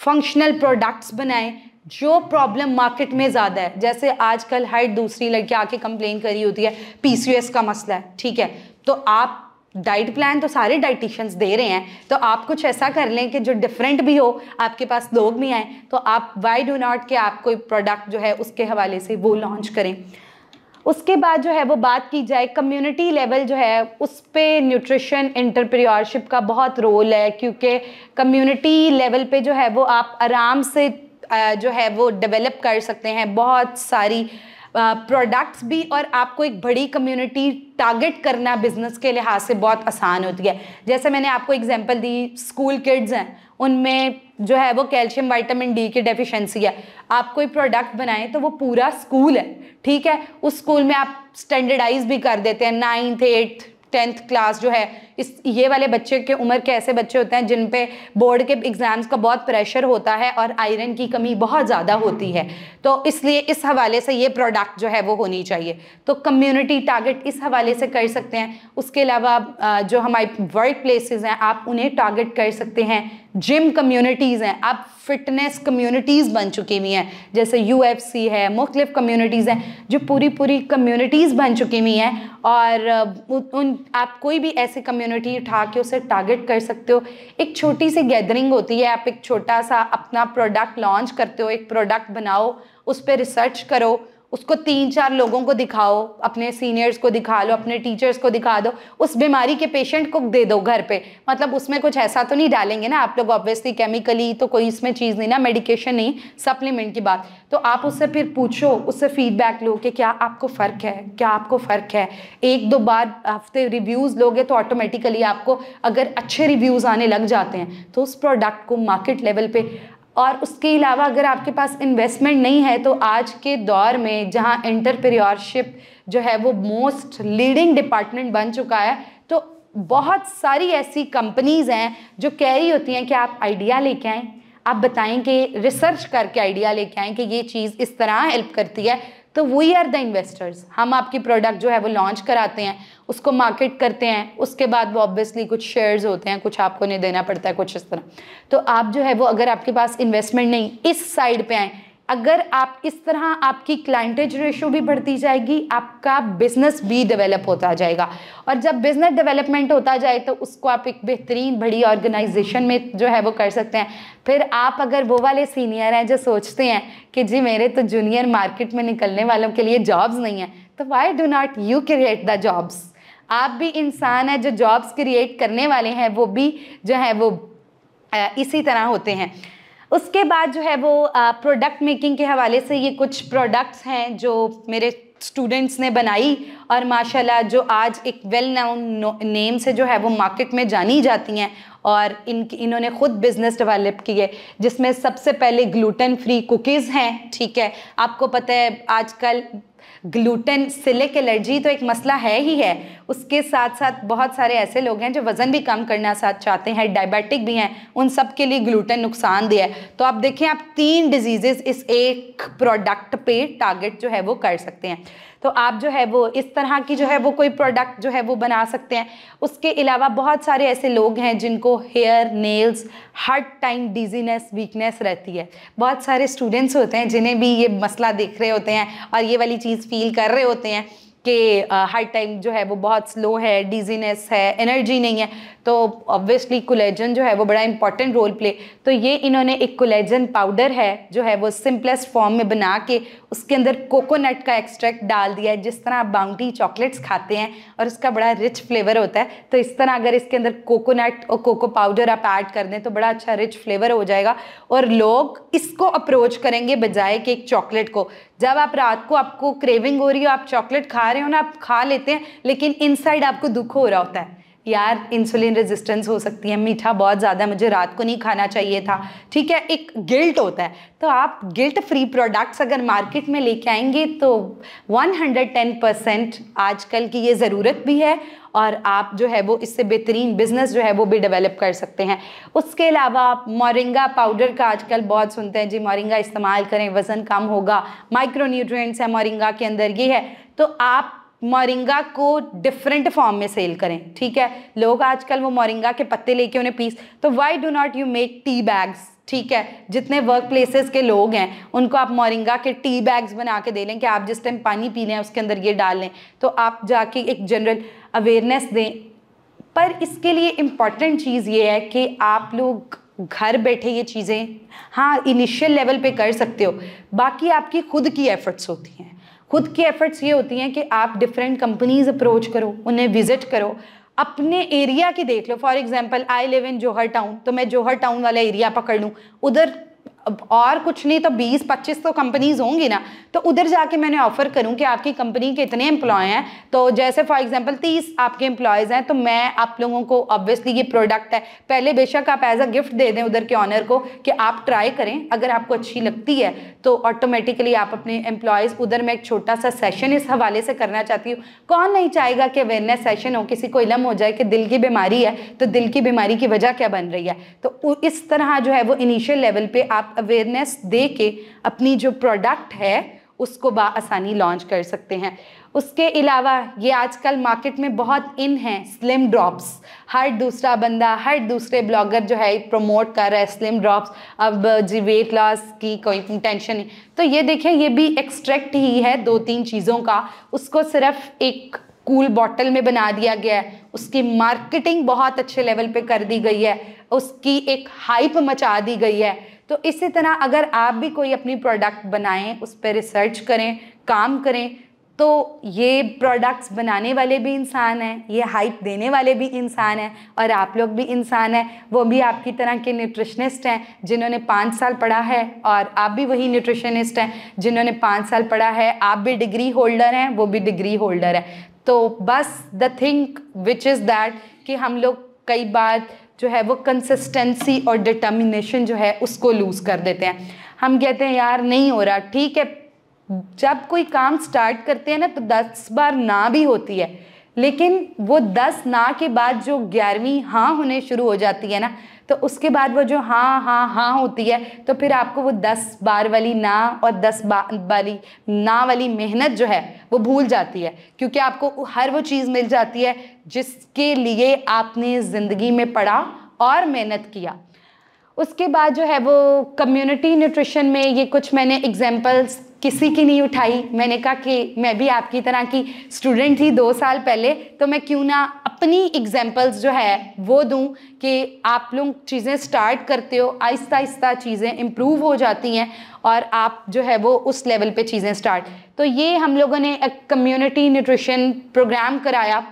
फंक्शनल प्रोडक्ट्स बनाएं जो प्रॉब्लम मार्केट में ज़्यादा है जैसे आजकल हर दूसरी लड़की आके कंप्लेन करी होती है पीसीएस का मसला है ठीक है तो आप डाइट प्लान तो सारे डाइटिशियंस दे रहे हैं तो आप कुछ ऐसा कर लें कि जो डिफरेंट भी हो आपके पास लोग भी आएँ तो आप वाई डू नॉट कि आप कोई प्रोडक्ट जो है उसके हवाले से वो लॉन्च करें उसके बाद जो है वो बात की जाए कम्युनिटी लेवल जो है उस पर न्यूट्रिशन इंटरप्रियरशिप का बहुत रोल है क्योंकि कम्युनिटी लेवल पे जो है वो आप आराम से जो है वो डेवलप कर सकते हैं बहुत सारी प्रोडक्ट्स भी और आपको एक बड़ी कम्युनिटी टारगेट करना बिज़नेस के लिहाज से बहुत आसान होती है जैसे मैंने आपको एग्जांपल दी स्कूल किड्स हैं उनमें जो है वो कैल्शियम वाइटामिन डी की डेफिशिएंसी है आप कोई प्रोडक्ट बनाएं तो वो पूरा स्कूल है ठीक है उस स्कूल में आप स्टैंडर्डाइज भी कर देते हैं नाइन्थ एट्थ टेंथ क्लास जो है इस ये वाले बच्चे के उम्र के ऐसे बच्चे होते हैं जिन पे बोर्ड के एग्ज़ाम्स का बहुत प्रेशर होता है और आयरन की कमी बहुत ज़्यादा होती है तो इसलिए इस हवाले से ये प्रोडक्ट जो है वो होनी चाहिए तो कम्युनिटी टारगेट इस हवाले से कर सकते हैं उसके अलावा जो हमारे वर्क प्लेसेस हैं आप उन्हें टारगेट कर सकते हैं जिम कम्युनिटीज़ हैं अब फिटनेस कम्युनिटीज़ बन चुकी हुई हैं जैसे यू है मुख्तलिफ़ कम्युनिटीज़ हैं जो पूरी पूरी कम्युनिटीज़ बन चुकी हुई हैं और उन आप कोई भी ऐसे कम्युनिटी अपॉर्चुनिटी उठा के उसे टारगेट कर सकते हो एक छोटी सी गैदरिंग होती है आप एक छोटा सा अपना प्रोडक्ट लॉन्च करते हो एक प्रोडक्ट बनाओ उस पर रिसर्च करो उसको तीन चार लोगों को दिखाओ अपने सीनियर्स को दिखा लो अपने टीचर्स को दिखा दो उस बीमारी के पेशेंट को दे दो घर पे मतलब उसमें कुछ ऐसा तो नहीं डालेंगे ना आप लोग ऑब्वियसली केमिकली तो कोई इसमें चीज़ नहीं ना मेडिकेशन नहीं सप्लीमेंट की बात तो आप उससे फिर पूछो उससे फीडबैक लो कि क्या आपको फ़र्क है क्या आपको फ़र्क है एक दो बार हफ्ते रिव्यूज़ लोगे तो ऑटोमेटिकली आपको अगर अच्छे रिव्यूज़ आने लग जाते हैं तो उस प्रोडक्ट को मार्केट लेवल पर और उसके अलावा अगर आपके पास इन्वेस्टमेंट नहीं है तो आज के दौर में जहाँ इंटरप्रियोरशिप जो है वो मोस्ट लीडिंग डिपार्टमेंट बन चुका है तो बहुत सारी ऐसी कंपनीज़ हैं जो कह रही होती हैं कि आप आइडिया लेके आएँ आप बताएं कि रिसर्च करके आइडिया लेके आएँ कि ये चीज़ इस तरह हेल्प करती है तो वी आर द इन्वेस्टर्स हम आपकी प्रोडक्ट जो है वो लॉन्च कराते हैं उसको मार्केट करते हैं उसके बाद वो ऑब्वियसली कुछ शेयर्स होते हैं कुछ आपको नहीं देना पड़ता है कुछ इस तरह तो आप जो है वो अगर आपके पास इन्वेस्टमेंट नहीं इस साइड पर आएँ अगर आप इस तरह आपकी क्लाइंटेज रेशो भी बढ़ती जाएगी आपका बिजनेस भी डेवलप होता जाएगा और जब बिजनेस डेवलपमेंट होता जाए तो उसको आप एक बेहतरीन बड़ी ऑर्गेनाइजेशन में जो है वो कर सकते हैं फिर आप अगर वो वाले सीनियर हैं जो सोचते हैं कि जी मेरे तो जूनियर मार्केट में निकलने वालों के लिए जॉब्स नहीं हैं तो why do not you create the jobs आप भी इंसान हैं जो जॉब्स क्रिएट करने वाले हैं वो भी जो है वो इसी तरह होते हैं उसके बाद जो है वो प्रोडक्ट मेकिंग के हवाले से ये कुछ प्रोडक्ट्स हैं जो मेरे स्टूडेंट्स ने बनाई और माशाल्लाह जो आज एक वेल नाउन नेम से जो है वो मार्केट में जानी जाती हैं और इन इन्होंने ख़ुद बिज़नेस डेवलप किए जिसमें सबसे पहले ग्लूटेन फ्री कुकीज़ हैं ठीक है आपको पता है आजकल ग्लूटेन सिलिक एलर्जी तो एक मसला है ही है उसके साथ साथ बहुत सारे ऐसे लोग हैं जो वज़न भी कम करना साथ चाहते हैं डायबिटिक भी हैं उन सब के लिए ग्लूटेन नुकसानदेह है तो आप देखें आप तीन डिजीज़ इस एक प्रोडक्ट पे टारगेट जो है वो कर सकते हैं तो आप जो है वो इस तरह की जो है वो कोई प्रोडक्ट जो है वो बना सकते हैं उसके अलावा बहुत सारे ऐसे लोग हैं जिनको हेयर नेल्स हर टाइम डिजीनेस वीकनेस रहती है बहुत सारे स्टूडेंट्स होते हैं जिन्हें भी ये मसला देख रहे होते हैं और ये वाली चीज़ फील कर रहे होते हैं कि हर टाइम जो है वो बहुत स्लो है डिजीनेस है एनर्जी नहीं है तो ऑब्वियसली कोलेजन जो है वो बड़ा इंपॉर्टेंट रोल प्ले तो ये इन्होंने एक कोलेजन पाउडर है जो है वो सिंपलेस्ट फॉर्म में बना के उसके अंदर कोकोनट का एक्सट्रैक्ट डाल दिया है जिस तरह आप बाउंटी चॉकलेट्स खाते हैं और उसका बड़ा रिच फ्लेवर होता है तो इस तरह अगर इसके अंदर कोकोनट और कोको पाउडर आप ऐड कर दें तो बड़ा अच्छा रिच फ्लेवर हो जाएगा और लोग इसको अप्रोच करेंगे बजाय कि एक चॉकलेट को जब आप रात को आपको क्रेविंग हो रही हो आप चॉकलेट खा रहे हो ना आप खा लेते हैं लेकिन इनसाइड आपको दुख हो रहा होता है यार इंसुलिन रेजिस्टेंस हो सकती है मीठा बहुत ज़्यादा मुझे रात को नहीं खाना चाहिए था ठीक है एक गिल्ट होता है तो आप गिल्ट फ्री प्रोडक्ट्स अगर मार्केट में लेके आएंगे तो 110 परसेंट आजकल की ये ज़रूरत भी है और आप जो है वो इससे बेहतरीन बिजनेस जो है वो भी डेवलप कर सकते हैं उसके अलावा आप मोरिंगा पाउडर का आजकल बहुत सुनते हैं जी मोरिंगा इस्तेमाल करें वज़न कम होगा माइक्रोन्यूट्रिएंट्स है मोरिंगा के अंदर ये है तो आप मोरिंगा को डिफरेंट फॉर्म में सेल करें ठीक है लोग आजकल वो मोरिंगा के पत्ते लेके उन्हें पीस तो why do not you make tea bags ठीक है जितने वर्क प्लेसेस के लोग हैं उनको आप मोरिंगा के टी बैग्स बना के दे लें कि आप जिस टाइम पानी पी लें उसके अंदर ये डाल लें तो आप जाके एक जनरल अवेयरनेस दें पर इसके लिए इम्पॉर्टेंट चीज़ ये है कि आप लोग घर बैठे ये चीज़ें हाँ इनिशियल लेवल पे कर सकते हो बाकी आपकी खुद की एफर्ट्स होती हैं खुद की एफर्ट्स ये होती हैं कि आप डिफरेंट कंपनीज अप्रोच करो उन्हें विजिट करो अपने एरिया की देख लो for example I live in Johar town तो मैं जोहर टाउन वाला एरिया पकड़ लूँ उधर और कुछ नहीं तो 20-25 तो कंपनीज होंगी ना तो उधर जाके मैंने ऑफ़र करूं कि आपकी कंपनी के इतने एम्प्लॉय हैं तो जैसे फॉर एग्जांपल 30 आपके एम्प्लॉयज़ हैं तो मैं आप लोगों को ऑब्वियसली ये प्रोडक्ट है पहले बेशक आप एज अ गिफ्ट दे दें उधर के ऑनर को कि आप ट्राई करें अगर आपको अच्छी लगती है तो ऑटोमेटिकली आप अपने एम्प्लॉयज़ उधर मैं एक छोटा सा सेशन इस हवाले से करना चाहती हूँ कौन नहीं चाहेगा कि अवेयरनेस सेशन हो किसी को इलम हो जाए कि दिल की बीमारी है तो दिल की बीमारी की वजह क्या बन रही है तो इस तरह जो है वो इनिशियल लेवल पर आप अवेयरनेस दे के अपनी जो प्रोडक्ट है उसको बसानी लॉन्च कर सकते हैं उसके अलावा ये आजकल मार्केट में बहुत इन है स्लिम ड्रॉप्स हर दूसरा बंदा हर दूसरे ब्लॉगर जो है प्रमोट कर रहा है स्लिम ड्रॉप्स अब जी वेट लॉस की कोई टेंशन नहीं तो ये देखें ये भी एक्सट्रैक्ट ही है दो तीन चीज़ों का उसको सिर्फ एक कूल बॉटल में बना दिया गया है उसकी मार्केटिंग बहुत अच्छे लेवल पे कर दी गई है उसकी एक हाइप मचा दी गई है तो इसी तरह अगर आप भी कोई अपनी प्रोडक्ट बनाएं उस पर रिसर्च करें काम करें तो ये प्रोडक्ट्स बनाने वाले भी इंसान हैं ये हाइप देने वाले भी इंसान हैं और आप लोग भी इंसान हैं वो भी आपकी तरह के न्यूट्रिशनिस्ट हैं जिन्होंने पाँच साल पढ़ा है और आप भी वही न्यूट्रिशनिस्ट हैं जिन्होंने पाँच साल पढ़ा है आप भी डिग्री होल्डर हैं वो भी डिग्री होल्डर है तो बस the think which is that कि हम लोग कई बार जो है वो कंसिस्टेंसी और डिटर्मिनेशन जो है उसको लूज़ कर देते हैं हम कहते हैं यार नहीं हो रहा ठीक है जब कोई काम स्टार्ट करते हैं ना तो दस बार ना भी होती है लेकिन वो दस ना के बाद जो ग्यारहवीं हाँ होने शुरू हो जाती है ना तो उसके बाद वो जो हाँ हाँ हाँ होती है तो फिर आपको वो दस बार वाली ना और दस बार वाली ना वाली मेहनत जो है वो भूल जाती है क्योंकि आपको हर वो चीज़ मिल जाती है जिसके लिए आपने ज़िंदगी में पढ़ा और मेहनत किया उसके बाद जो है वो कम्युनिटी न्यूट्रिशन में ये कुछ मैंने एग्जांपल्स किसी की नहीं उठाई मैंने कहा कि मैं भी आपकी तरह की स्टूडेंट थी दो साल पहले तो मैं क्यों ना अपनी एग्जाम्पल्स जो है वो दूं कि आप लोग चीज़ें स्टार्ट करते हो आहिस्ता आहिस्ता चीज़ें इम्प्रूव हो जाती हैं और आप जो है वो उस लेवल पे चीज़ें स्टार्ट तो ये हम लोगों ने एक कम्युनिटी न्यूट्रिशन प्रोग्राम कराया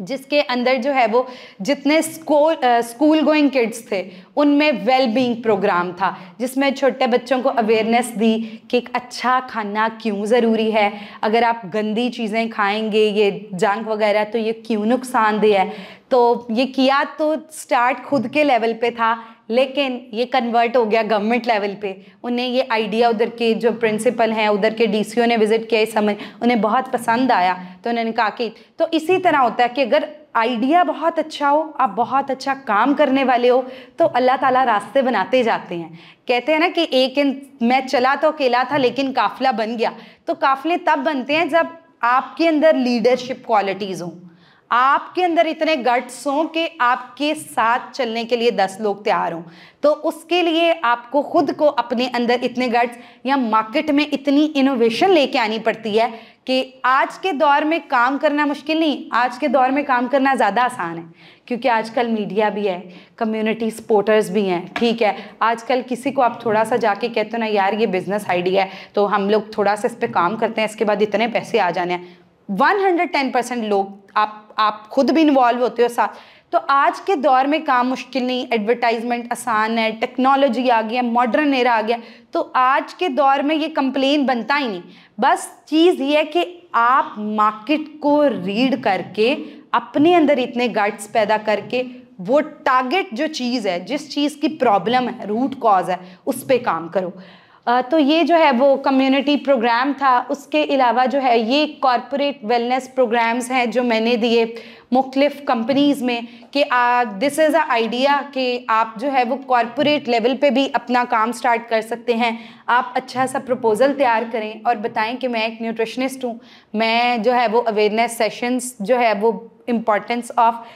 जिसके अंदर जो है वो जितने स्कूल स्कूल गोइंग किड्स थे उनमें वेल बींग प्रोग्राम था जिसमें छोटे बच्चों को अवेयरनेस दी कि एक अच्छा खाना क्यों ज़रूरी है अगर आप गंदी चीज़ें खाएंगे ये जंक वगैरह तो ये क्यों नुकसानदेह है तो ये किया तो स्टार्ट खुद के लेवल पे था लेकिन ये कन्वर्ट हो गया गवर्नमेंट लेवल पे उन्हें ये आइडिया उधर के जो प्रिंसिपल हैं उधर के डीसीओ ने विज़िट किया इस समय उन्हें बहुत पसंद आया तो उन्होंने कहा कि तो इसी तरह होता है कि अगर आइडिया बहुत अच्छा हो आप बहुत अच्छा काम करने वाले हो तो अल्लाह ताला रास्ते बनाते जाते हैं कहते हैं ना कि एक इन मैं चला तो अकेला था लेकिन काफिला बन गया तो काफिले तब बनते हैं जब आपके अंदर लीडरशिप क्वालिटीज़ हों आपके अंदर इतने गट्स हों कि आपके साथ चलने के लिए दस लोग तैयार हों तो उसके लिए आपको खुद को अपने अंदर इतने गट्स या मार्केट में इतनी इनोवेशन लेके आनी पड़ती है कि आज के दौर में काम करना मुश्किल नहीं आज के दौर में काम करना ज़्यादा आसान है क्योंकि आजकल मीडिया भी है कम्युनिटी सपोर्टर्स भी हैं ठीक है आजकल किसी को आप थोड़ा सा जाके कहते हो ना यार ये बिज़नेस आइडिया है तो हम लोग थोड़ा सा इस पर काम करते हैं इसके बाद इतने पैसे आ जाने हैं 110 परसेंट लोग आप आप खुद भी इन्वॉल्व होते हो साथ तो आज के दौर में काम मुश्किल नहीं एडवर्टाइजमेंट आसान है टेक्नोलॉजी आ गया मॉडर्न एरा आ गया तो आज के दौर में ये कंप्लेन बनता ही नहीं बस चीज़ ये है कि आप मार्केट को रीड करके अपने अंदर इतने गट्स पैदा करके वो टारगेट जो चीज़ है जिस चीज़ की प्रॉब्लम है रूट कॉज है उस पर काम करो तो ये जो है वो कम्युनिटी प्रोग्राम था उसके अलावा जो है ये कॉरपोरेट वेलनेस प्रोग्राम्स हैं जो मैंने दिए मुख्तलिफ कंपनीज़ में कि दिस इज़ अ आइडिया कि आप जो है वो कॉरपोरेट लेवल पे भी अपना काम स्टार्ट कर सकते हैं आप अच्छा सा प्रपोज़ल तैयार करें और बताएं कि मैं एक न्यूट्रिशनिस्ट हूँ मैं जो है वो अवेयरनेस सेशंस जो है वो importance of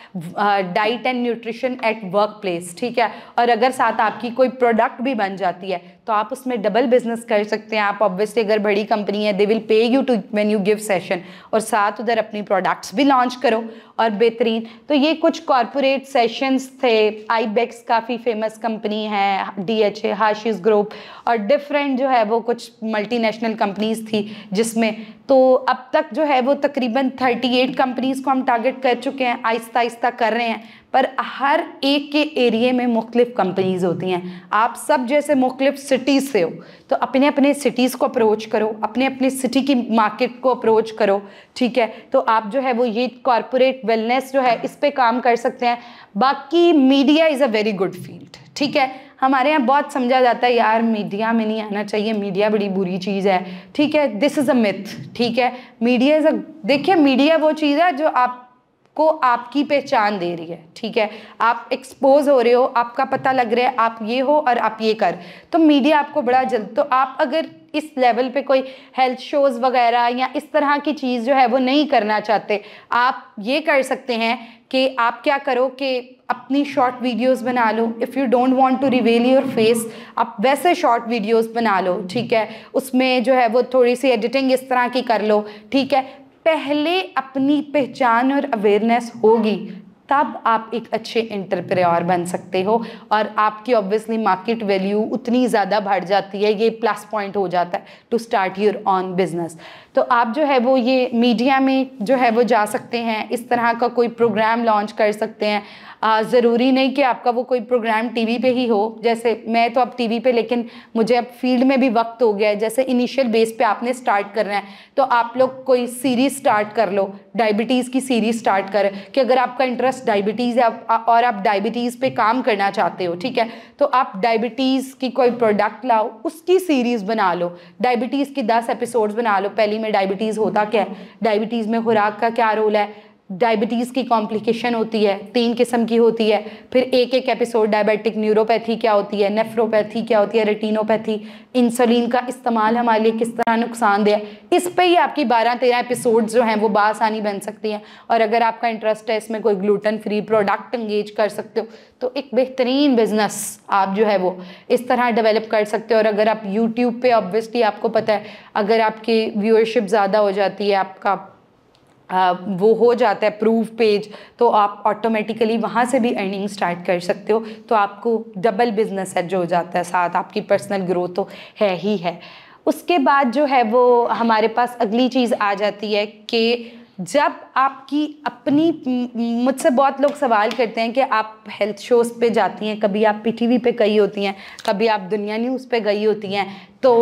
diet and nutrition at work place ठीक है और अगर साथ आपकी कोई प्रोडक्ट भी बन जाती है तो आप उसमें डबल बिजनेस कर सकते हैं आप ऑब्वियसली अगर बड़ी कंपनी है they will pay you too when you give session और साथ उधर अपनी प्रोडक्ट्स भी लॉन्च करो और बेहतरीन तो ये कुछ कॉरपोरेट सेशंस थे आईबेक्स काफ़ी फेमस कंपनी है डी एच ए हाशिस ग्रुप और डिफरेंट जो है वो कुछ मल्टीनेशनल कंपनीज थी जिसमें तो अब तक जो है वो तकरीबन 38 कंपनीज़ को हम टारगेट कर चुके हैं आहिस्ता आहिस्ता कर रहे हैं पर हर एक के एरिए में मुख्तलिफ़ कंपनीज़ होती हैं आप सब जैसे मुख्तलिफ सिटीज़ से हो तो अपने अपने सिटीज़ को अप्रोच करो अपने अपने सिटी की मार्केट को अप्रोच करो ठीक है तो आप जो है वो ये कॉरपोरेट वेलनेस जो है इस पर काम कर सकते हैं बाकी media is a very good field ठीक है हमारे यहाँ बहुत समझा जाता है यार मीडिया में नहीं आना चाहिए मीडिया बड़ी बुरी चीज़ है ठीक है दिस इज़ अ मिथ ठीक है मीडिया इज़ अ देखिए मीडिया वो चीज़ है जो आप को आपकी पहचान दे रही है ठीक है आप एक्सपोज हो रहे हो आपका पता लग रहा है आप ये हो और आप ये कर तो मीडिया आपको बड़ा जल्द तो आप अगर इस लेवल पे कोई हेल्थ शोज़ वगैरह या इस तरह की चीज़ जो है वो नहीं करना चाहते आप ये कर सकते हैं कि आप क्या करो कि अपनी शॉर्ट वीडियोस बना लो if you don't want to reveal your face आप वैसे शॉर्ट वीडियोस बना लो ठीक है उसमें जो है वो थोड़ी सी एडिटिंग इस तरह की कर लो ठीक है पहले अपनी पहचान और अवेयरनेस होगी तब आप एक अच्छे इंटरप्रेर बन सकते हो और आपकी ऑब्वियसली मार्केट वैल्यू उतनी ज़्यादा बढ़ जाती है ये प्लस पॉइंट हो जाता है to start your own business तो आप जो है वो ये मीडिया में जो है वो जा सकते हैं इस तरह का कोई प्रोग्राम लॉन्च कर सकते हैं ज़रूरी नहीं कि आपका वो कोई प्रोग्राम टीवी पे ही हो जैसे मैं तो अब टीवी पे लेकिन मुझे अब फील्ड में भी वक्त हो गया है जैसे इनिशियल बेस पे आपने स्टार्ट करना है तो आप लोग कोई सीरीज़ स्टार्ट कर लो डायबिटीज़ की सीरीज़ स्टार्ट कर कि अगर आपका इंटरेस्ट डायबिटीज़ है और आप डायबिटीज़ पर काम करना चाहते हो ठीक है तो आप डायबिटीज़ की कोई प्रोडक्ट लाओ उसकी सीरीज़ बना लो डायबिटीज़ की दस एपिसोड्स बना लो पहली में डायबिटीज़ होता क्या है डायबिटीज़ में खुराक का क्या रोल है डायबिटीज़ की कॉम्प्लिकेशन होती है तीन किस्म की होती है फिर एक एक एपिसोड डायबिटिक न्यूरोपैथी क्या होती है नेफ्रोपैथी क्या होती है रेटिनोपैथी इंसुलिन का इस्तेमाल हमारे लिए किस तरह नुकसानदेह है इस पे ही आपकी बारह तेरह एपिसोड जो हैं वो बासानी बन सकती हैं और अगर आपका इंटरेस्ट है इसमें कोई ग्लूटन फ्री प्रोडक्ट इंगेज कर सकते हो तो एक बेहतरीन बिजनेस आप जो है वो इस तरह डेवलप कर सकते हो और अगर आप यूट्यूब पर ऑब्वियसली आपको पता है अगर आपकी व्यूअरशिप ज़्यादा हो जाती है आपका वो हो जाता है प्रूफ पेज तो आप ऑटोमेटिकली वहाँ से भी अर्निंग स्टार्ट कर सकते हो तो आपको डबल बिजनेस है जो हो जाता है साथ आपकी पर्सनल ग्रोथ तो है ही है उसके बाद जो है वो हमारे पास अगली चीज़ आ जाती है कि जब आपकी अपनी हम्म, मुझसे बहुत लोग सवाल करते हैं कि आप हेल्थ शोज़ पे जाती हैं कभी आप पीटीवी पे गई होती हैं कभी आप दुनिया न्यूज़ पे गई होती हैं तो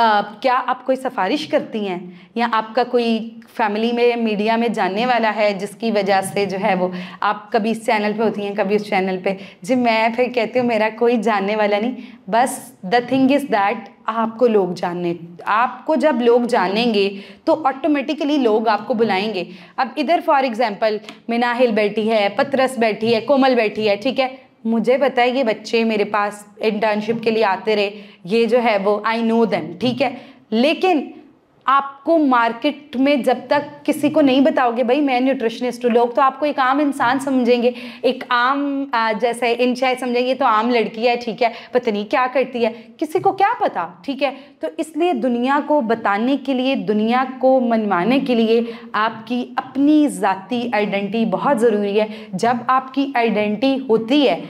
आ, क्या आप कोई सिफारिश करती हैं या आपका कोई फैमिली में मीडिया में जानने वाला है जिसकी वजह से जो है वो आप कभी इस चैनल पे होती हैं कभी उस चैनल पे जी मैं फिर कहती हूँ मेरा कोई जानने वाला नहीं बस द थिंग इज़ दैट आपको लोग जानने आपको जब लोग जानेंगे तो ऑटोमेटिकली लोग आपको बुलाएंगे अब इधर फॉर एग्जाम्पल मिनाहिल बैठी है पतरस बैठी है कोमल बैठी है ठीक है मुझे पता है ये बच्चे मेरे पास इंटर्नशिप के लिए आते रहे ये जो है वो आई नो देम ठीक है लेकिन आपको मार्केट में जब तक किसी को नहीं बताओगे भाई मैं न्यूट्रिशनिस्ट हूँ लोग तो आपको एक आम इंसान समझेंगे एक आम जैसे इंशाय समझेंगे तो आम लड़की है ठीक है पता नहीं क्या करती है किसी को क्या पता ठीक है तो इसलिए दुनिया को बताने के लिए दुनिया को मनवाने के लिए आपकी अपनी ज़ाती आइडेंटिटी बहुत ज़रूरी है जब आपकी आइडेंटिटी होती है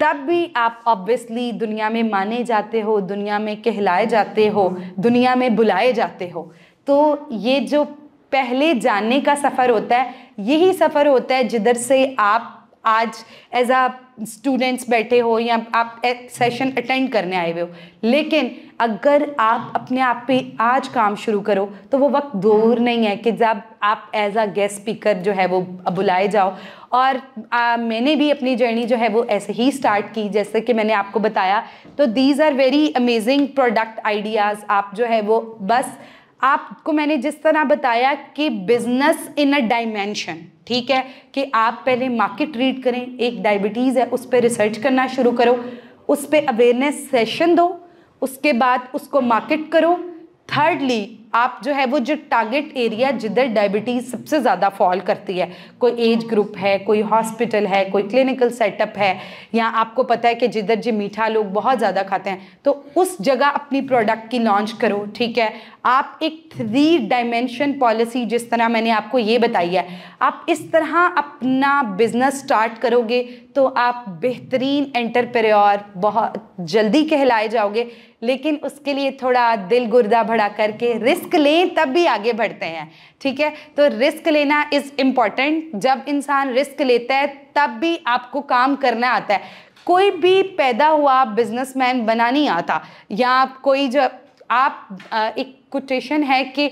तब भी आप ऑब्वियसली दुनिया में माने जाते हो दुनिया में कहलाए जाते हो दुनिया में बुलाए जाते हो तो ये जो पहले जानने का सफ़र होता है यही सफ़र होता है जिधर से आप आज एज आ स्टूडेंट्स बैठे हो या आप सेशन अटेंड करने आए हुए हो लेकिन अगर आप अपने आप पे आज काम शुरू करो तो वो वक्त दूर नहीं है कि जब आप एज आ गेस्ट स्पीकर जो है वो बुलाए जाओ और आ, मैंने भी अपनी जर्नी जो है वो ऐसे ही स्टार्ट की जैसे कि मैंने आपको बताया तो these are very amazing product ideas आप जो है वो बस आपको मैंने जिस तरह बताया कि बिजनेस इन अ डायमेंशन ठीक है कि आप पहले मार्केट रीड करें एक डायबिटीज़ है उस पर रिसर्च करना शुरू करो उस पर अवेयरनेस सेशन दो उसके बाद उसको मार्केट करो थर्डली आप जो है वो जो टारगेट एरिया जिधर डायबिटीज़ सबसे ज़्यादा फॉल करती है कोई एज ग्रुप है कोई हॉस्पिटल है कोई क्लिनिकल सेटअप है या आपको पता है कि जिधर जी मीठा लोग बहुत ज़्यादा खाते हैं तो उस जगह अपनी प्रोडक्ट की लॉन्च करो ठीक है आप एक थ्री डायमेंशन पॉलिसी जिस तरह मैंने आपको ये बताई है आप इस तरह अपना बिजनेस स्टार्ट करोगे तो आप बेहतरीन एंटरप्रेन्योर बहुत जल्दी कहलाए जाओगे लेकिन उसके लिए थोड़ा दिल गुर्दा भड़ा करके रिस्क लें तब भी आगे बढ़ते हैं ठीक है तो रिस्क लेना इज़ इम्पॉर्टेंट जब इंसान रिस्क लेता है तब भी आपको काम करना आता है कोई भी पैदा हुआ बिजनेसमैन बना नहीं आता या आप कोई जब आप एक कोटेशन है कि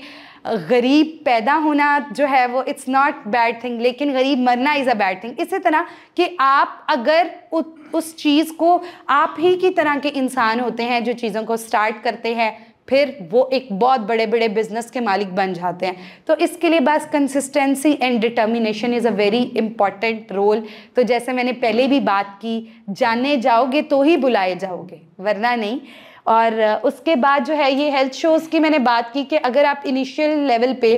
गरीब पैदा होना जो है वो इट्स नॉट बैड थिंग लेकिन गरीब मरना इज़ अ बैड थिंग इसी तरह कि आप अगर उ, उस चीज़ को आप ही की तरह के इंसान होते हैं जो चीज़ों को स्टार्ट करते हैं फिर वो एक बहुत बड़े बड़े बिजनेस के मालिक बन जाते हैं तो इसके लिए बस consistency and determination is a very important role तो जैसे मैंने पहले भी बात की जाने जाओगे तो ही बुलाए जाओगे वरना नहीं और उसके बाद जो है ये हेल्थ शोज़ की मैंने बात की कि अगर आप इनिशियल लेवल पे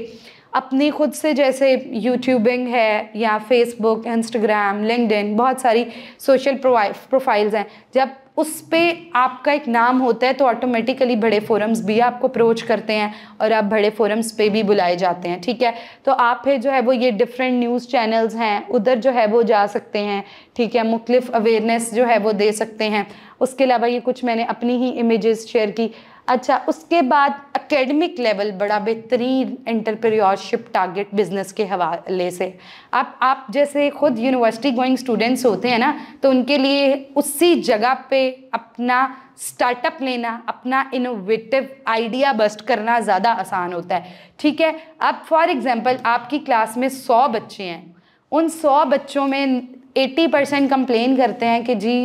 अपनी खुद से जैसे यूट्यूबिंग है या फेसबुक इंस्टाग्राम लिंकड बहुत सारी सोशल प्रोफाइल्स हैं जब उस पर आपका एक नाम होता है तो ऑटोमेटिकली बड़े फोरम्स भी आपको अप्रोच करते हैं और आप बड़े फोरम्स पे भी बुलाए जाते हैं ठीक है तो आप फिर जो है वो ये डिफरेंट न्यूज़ चैनल्स हैं उधर जो है वो जा सकते हैं ठीक है मुख्तफ अवेयरनेस जो है वो दे सकते हैं उसके अलावा ये कुछ मैंने अपनी ही इमेजेस शेयर की अच्छा उसके बाद एकेडमिक लेवल बड़ा बेहतरीन एंटरप्रियोरशिप टारगेट बिजनेस के हवाले से आप आप जैसे खुद यूनिवर्सिटी गोइंग स्टूडेंट्स होते हैं ना तो उनके लिए उसी जगह पे अपना स्टार्टअप लेना अपना इनोवेटिव आइडिया बस्ट करना ज़्यादा आसान होता है ठीक है अब फॉर एग्ज़ाम्पल आपकी क्लास में सौ बच्चे हैं उन सौ बच्चों में एट्टी परसेंट करते हैं कि जी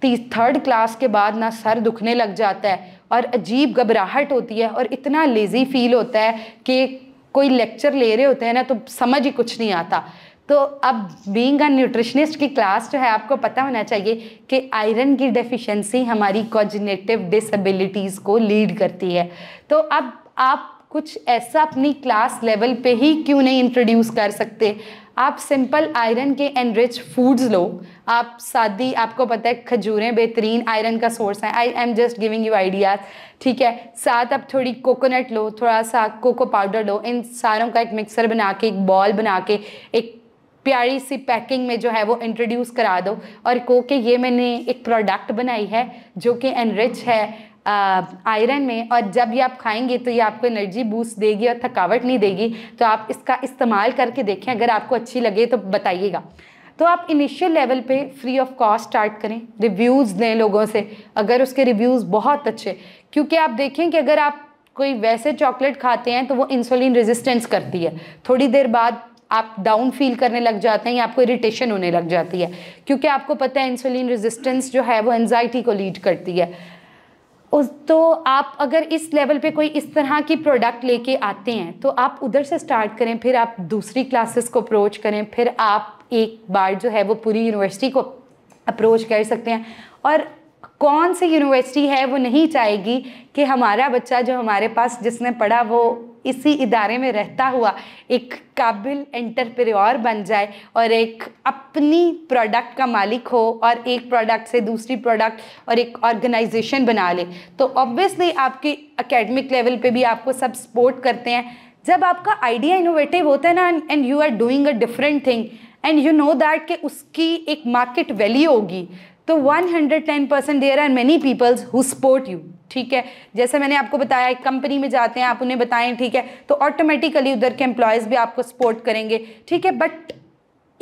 तीस थर्ड क्लास के बाद ना सर दुखने लग जाता है और अजीब घबराहट होती है और इतना लेज़ी फील होता है कि कोई लेक्चर ले रहे होते हैं ना तो समझ ही कुछ नहीं आता तो अब बीइंग अ न्यूट्रिशनिस्ट की क्लास जो है आपको पता होना चाहिए कि आयरन की डेफिशिएंसी हमारी कॉजिनेटिव डिसेबिलिटीज़ को लीड करती है तो अब आप कुछ ऐसा अपनी क्लास लेवल पे ही क्यों नहीं इंट्रोड्यूस कर सकते आप सिंपल आयरन के एनरिच फूड्स लो आप शादी आपको पता है खजूरें बेहतरीन आयरन का सोर्स है I am just giving you ideas ठीक है साथ आप थोड़ी कोकोनट लो थोड़ा सा कोको पाउडर लो इन सारों का एक मिक्सर बना के एक बॉल बना के एक प्यारी सी पैकिंग में जो है वो इंट्रोड्यूस करा दो और को के ये मैंने एक प्रोडक्ट बनाई है जो कि एनरिच है आयरन में और जब ये आप खाएंगे तो ये आपको एनर्जी बूस्ट देगी और थकावट नहीं देगी तो आप इसका इस्तेमाल करके देखें अगर आपको अच्छी लगे तो बताइएगा तो आप इनिशियल लेवल पे फ्री ऑफ कॉस्ट स्टार्ट करें रिव्यूज़ दें लोगों से अगर उसके रिव्यूज़ बहुत अच्छे क्योंकि आप देखें कि अगर आप कोई वैसे चॉकलेट खाते हैं तो वो इंसुलिन रेजिस्टेंस करती है थोड़ी देर बाद आप डाउन फील करने लग जाते हैं या आपको इरिटेशन होने लग जाती है क्योंकि आपको पता है इंसुलिन रेजिस्टेंस जो है वो एनजाइटी को लीड करती है उस तो आप अगर इस लेवल पे कोई इस तरह की प्रोडक्ट लेके आते हैं तो आप उधर से स्टार्ट करें फिर आप दूसरी क्लासेस को अप्रोच करें फिर आप एक बार जो है वो पूरी यूनिवर्सिटी को अप्रोच कर सकते हैं और कौन सी यूनिवर्सिटी है वो नहीं चाहेगी कि हमारा बच्चा जो हमारे पास जिसने पढ़ा वो इसी इदारे में रहता हुआ एक काबिल एंटरप्रेन्योर बन जाए और एक अपनी प्रोडक्ट का मालिक हो और एक प्रोडक्ट से दूसरी प्रोडक्ट और एक ऑर्गेनाइजेशन बना ले तो ऑब्वियसली आपके एकेडमिक लेवल पे भी आपको सब सपोर्ट करते हैं जब आपका आइडिया इनोवेटिव होता है ना and you are doing a different thing and you know that कि उसकी एक मार्केट वैल्यू होगी तो 110 percent there are many peoples who support you ठीक है जैसे मैंने आपको बताया एक कंपनी में जाते हैं आप उन्हें बताएं ठीक है तो ऑटोमेटिकली उधर के एम्प्लॉयज़ भी आपको सपोर्ट करेंगे ठीक है बट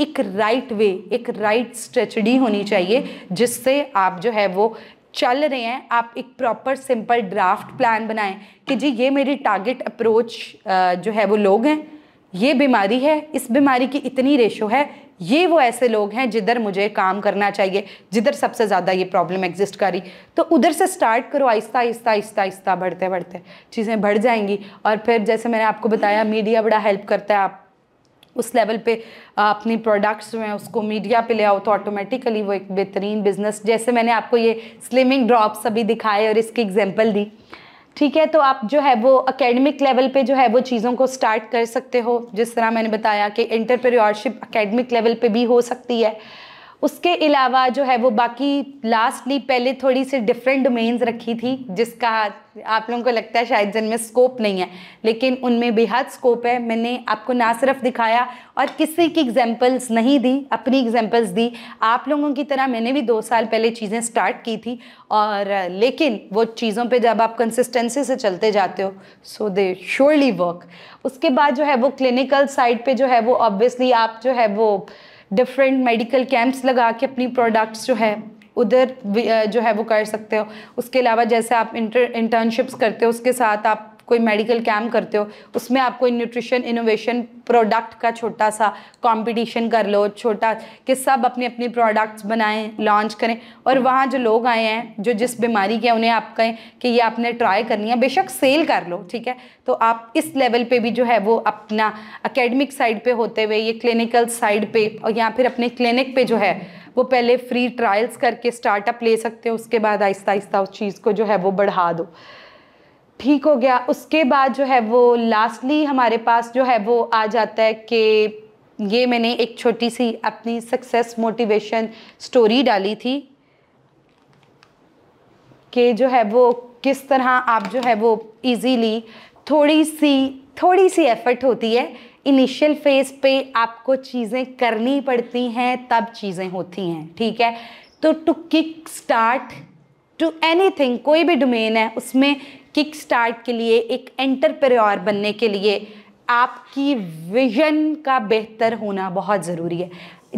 एक राइट वे एक राइट स्ट्रेचडी होनी चाहिए जिससे आप जो है वो चल रहे हैं आप एक प्रॉपर सिंपल ड्राफ्ट प्लान बनाएं कि जी ये मेरी टारगेट अप्रोच जो है वो लोग हैं ये बीमारी है इस बीमारी की इतनी रेशो है ये वो ऐसे लोग हैं जिधर मुझे काम करना चाहिए जिधर सबसे ज़्यादा ये प्रॉब्लम एग्जिस्ट करी तो उधर से स्टार्ट करो आहिस्ता आहिस्ता आहिस्ता आहिस्ता बढ़ते बढ़ते चीज़ें बढ़ जाएंगी और फिर जैसे मैंने आपको बताया मीडिया बड़ा हेल्प करता है आप उस लेवल पे अपनी प्रोडक्ट्स जो हैं उसको मीडिया पे ले आओ तो ऑटोमेटिकली वो एक बेहतरीन बिजनेस जैसे मैंने आपको ये स्लिमिंग ड्रॉप्स अभी दिखाए और इसकी एग्जांपल दी ठीक है तो आप जो है वो एकेडमिक लेवल पे जो है वो चीज़ों को स्टार्ट कर सकते हो जिस तरह मैंने बताया कि इंटरप्रेन्योरशिप एकेडमिक लेवल पे भी हो सकती है उसके अलावा जो है वो बाकी लास्टली पहले थोड़ी सी डिफरेंट डोमेन्स रखी थी जिसका आप लोगों को लगता है शायद जिनमें स्कोप नहीं है लेकिन उनमें बेहद स्कोप है मैंने आपको ना सिर्फ दिखाया और किसी की एग्जांपल्स नहीं दी अपनी एग्जांपल्स दी आप लोगों की तरह मैंने भी दो साल पहले चीज़ें स्टार्ट की थी और लेकिन वो चीज़ों पर जब आप कंसिस्टेंसी से चलते जाते हो सो दे श्योरली वर्क उसके बाद जो है वो क्लिनिकल साइड पर जो है वो ऑब्वियसली आप जो है वो डिफरेंट मेडिकल कैंप्स लगा के अपनी प्रोडक्ट्स जो है उधर जो है वो कर सकते हो उसके अलावा जैसे आप इंटर इंटर्नशिप्स करते हो उसके साथ आप कोई मेडिकल कैम्प करते हो उसमें आप कोई न्यूट्रिशन इनोवेशन प्रोडक्ट का छोटा सा कंपटीशन कर लो छोटा कि सब अपने अपने प्रोडक्ट्स बनाएं लॉन्च करें और वहाँ जो लोग आए हैं जो जिस बीमारी के उन्हें आप कहें कि ये आपने ट्राई करनी है बेशक सेल कर लो ठीक है तो आप इस लेवल पे भी जो है वो अपना अकेडमिक साइड पर होते हुए ये क्लिनिकल साइड पर और या फिर अपने क्लिनिक पे जो है वो पहले फ्री ट्रायल्स करके स्टार्टअप ले सकते हो उसके बाद आहिस्ता आहिस्ता उस चीज़ को जो है वो बढ़ा दो ठीक हो गया उसके बाद जो है वो लास्टली हमारे पास जो है वो आ जाता है कि ये मैंने एक छोटी सी अपनी सक्सेस मोटिवेशन स्टोरी डाली थी कि जो है वो किस तरह आप जो है वो इजीली थोड़ी सी थोड़ी सी एफ़र्ट होती है इनिशियल फेज़ पे आपको चीज़ें करनी पड़ती हैं तब चीज़ें होती हैं ठीक है तो to kick start to anything कोई भी डोमेन है उसमें किक स्टार्ट के लिए एक एंटरप्रेन्योर बनने के लिए आपकी विजन का बेहतर होना बहुत ज़रूरी है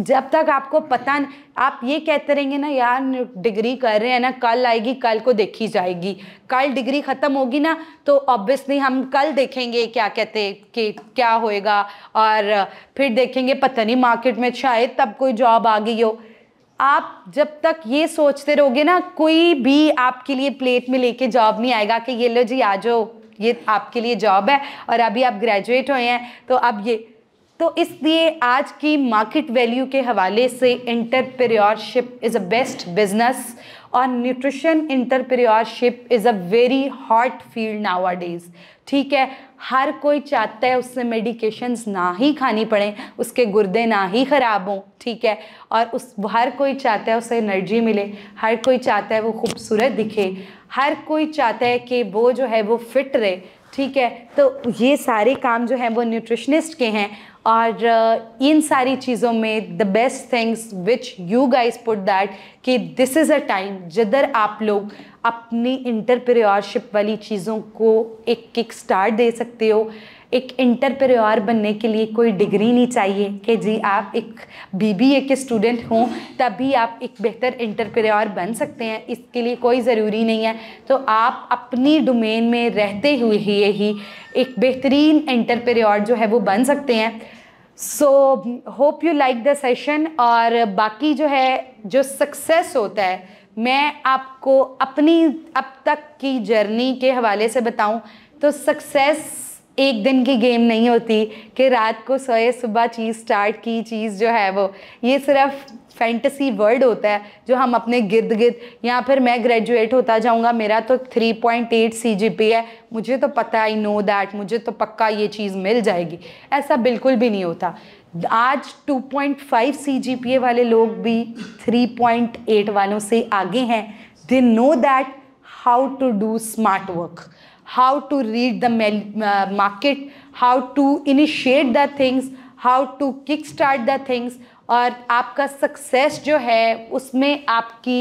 जब तक आपको पता न, आप ये कहते रहेंगे ना यार डिग्री कर रहे हैं ना कल आएगी कल को देखी जाएगी कल डिग्री ख़त्म होगी ना तो ऑब्वियसली हम कल देखेंगे क्या कहते कि क्या होएगा और फिर देखेंगे पता नहीं मार्केट में शायद तब कोई जॉब आ गई हो आप जब तक ये सोचते रहोगे ना कोई भी आपके लिए प्लेट में लेके जॉब नहीं आएगा कि ये लो जी आ जाओ ये आपके लिए जॉब है और अभी आप ग्रेजुएट हुए हैं तो अब ये तो इसलिए आज की मार्केट वैल्यू के हवाले से entrepreneurship is a best business और nutrition entrepreneurship is a very hot field nowadays ठीक है हर कोई चाहता है उससे मेडिकेशंस ना ही खानी पड़े उसके गुर्दे ना ही ख़राब हों ठीक है और उस हर कोई चाहता है उसे एनर्जी मिले हर कोई चाहता है वो खूबसूरत दिखे हर कोई चाहता है कि वो जो है वो फिट रहे ठीक है तो ये सारे काम जो हैं वो न्यूट्रिशनिस्ट के हैं और इन सारी चीज़ों में the best things which you guys put that कि दिस इज़ अ टाइम जिधर आप लोग अपनी इंटरप्रियोरशिप वाली चीज़ों को एक किक स्टार्ट दे सकते हो एक इंटरप्रियोर बनने के लिए कोई डिग्री नहीं चाहिए कि जी आप एक बीबीए के स्टूडेंट हों तभी आप एक बेहतर इंटरप्रियोर बन सकते हैं इसके लिए कोई ज़रूरी नहीं है तो आप अपनी डोमेन में रहते हुए ही एक बेहतरीन इंटरप्रियोर जो है वो बन सकते हैं so hope you like the session और बाकी जो है जो सक्सेस होता है मैं आपको अपनी अब तक की जर्नी के हवाले से बताऊं तो सक्सेस एक दिन की गेम नहीं होती कि रात को सोए सुबह चीज़ स्टार्ट की चीज़ जो है वो ये सिर्फ फैंटसी वर्ड होता है जो हम अपने गिर्द गिर्द या फिर मैं ग्रेजुएट होता जाऊँगा मेरा तो three point eight C G P है मुझे तो पता आई नो दैट मुझे तो पक्का ये चीज़ मिल जाएगी ऐसा बिल्कुल भी नहीं होता आज 2.5 पॉइंट वाले लोग भी 3.8 वालों से आगे हैं they know that how to do smart work how to read the market how to initiate the things how to kick start the things और आपका सक्सेस जो है उसमें आपकी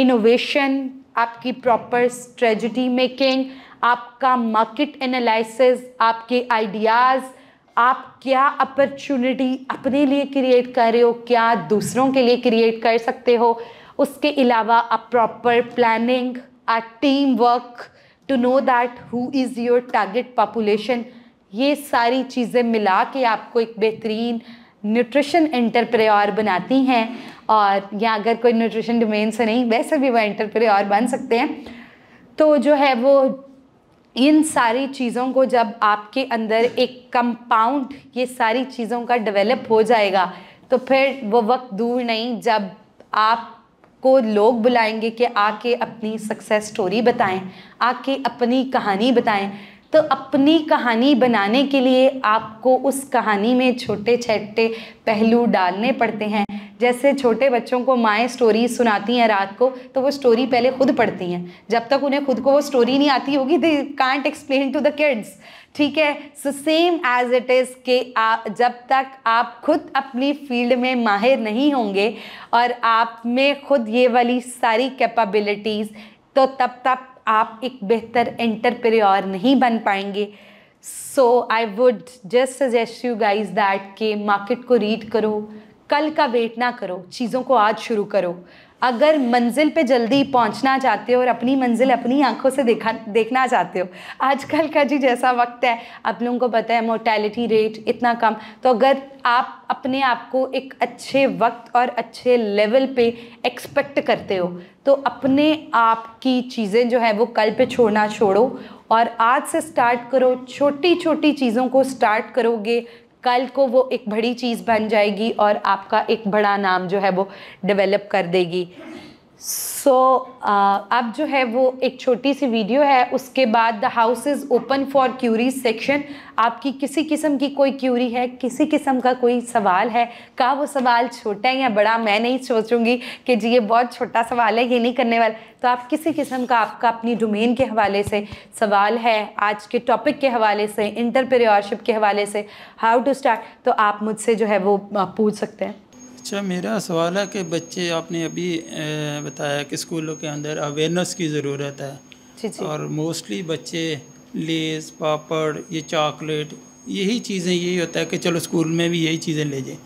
इनोवेशन आपकी प्रॉपर स्ट्रेटजी मेकिंग आपका मार्केट एनालिसिस आपके ideas आप क्या अपॉर्चुनिटी अपने लिए क्रिएट कर रहे हो क्या दूसरों के लिए क्रिएट कर सकते हो उसके अलावा आप proper planning a team work to know that who is your target population ये सारी चीज़ें मिला के आपको एक बेहतरीन न्यूट्रिशन इंटरप्रेर बनाती हैं और या अगर कोई न्यूट्रिशन डोमेन से नहीं वैसे भी वह इंटरप्रेर बन सकते हैं तो जो है वो इन सारी चीज़ों को जब आपके अंदर एक कंपाउंड ये सारी चीज़ों का डेवलप हो जाएगा तो फिर वो वक्त दूर नहीं जब आप को लोग बुलाएंगे कि आके अपनी सक्सेस स्टोरी बताएं आके अपनी कहानी बताएं तो अपनी कहानी बनाने के लिए आपको उस कहानी में छोटे छोटे पहलू डालने पड़ते हैं जैसे छोटे बच्चों को माएँ स्टोरी सुनाती हैं रात को तो वो स्टोरी पहले खुद पढ़ती हैं जब तक उन्हें खुद को वो स्टोरी नहीं आती होगी they can't explain to the kids ठीक है so same as it is के आप जब तक आप खुद अपनी फील्ड में माहिर नहीं होंगे और आप में खुद ये वाली सारी कैपेबिलिटीज़ तो तब तक आप एक बेहतर एंटरप्रेन्योर नहीं बन पाएंगे so I would just suggest you guys that के मार्केट को रीड करो कल का वेट ना करो चीज़ों को आज शुरू करो अगर मंजिल पे जल्दी पहुंचना चाहते हो और अपनी मंजिल अपनी आंखों से देखा देखना चाहते हो आजकल का जी जैसा वक्त है आप लोगों को पता है मोर्टेलिटी रेट इतना कम तो अगर आप अपने आप को एक अच्छे वक्त और अच्छे लेवल पे एक्सपेक्ट करते हो तो अपने आप की चीज़ें जो है वो कल पे छोड़ना छोड़ो और आज से स्टार्ट करो छोटी छोटी चीज़ों को स्टार्ट करोगे कल को वो एक बड़ी चीज़ बन जाएगी और आपका एक बड़ा नाम जो है वो डेवलप कर देगी सो so, uh, अब जो है वो एक छोटी सी वीडियो है उसके बाद the house is open for query section आपकी किसी किस्म की कोई क्यूरी है किसी किस्म का कोई सवाल है का वो सवाल छोटा है या बड़ा मैं नहीं सोचूंगी कि जी ये बहुत छोटा सवाल है ये नहीं करने वाला तो आप किसी किस्म का आपका अपनी डोमेन के हवाले से सवाल है आज के टॉपिक के हवाले से इंटरप्रेन्योरशिप के हवाले से हाउ टू स्टार्ट तो आप मुझसे जो है वो पूछ सकते हैं अच्छा मेरा सवाल है कि बच्चे आपने अभी बताया कि स्कूलों के अंदर अवेयरनेस की ज़रूरत है जी जी। और मोस्टली बच्चे लेस पापड़ ये चॉकलेट यही चीज़ें यही होता है कि चलो स्कूल में भी यही चीज़ें ले जाए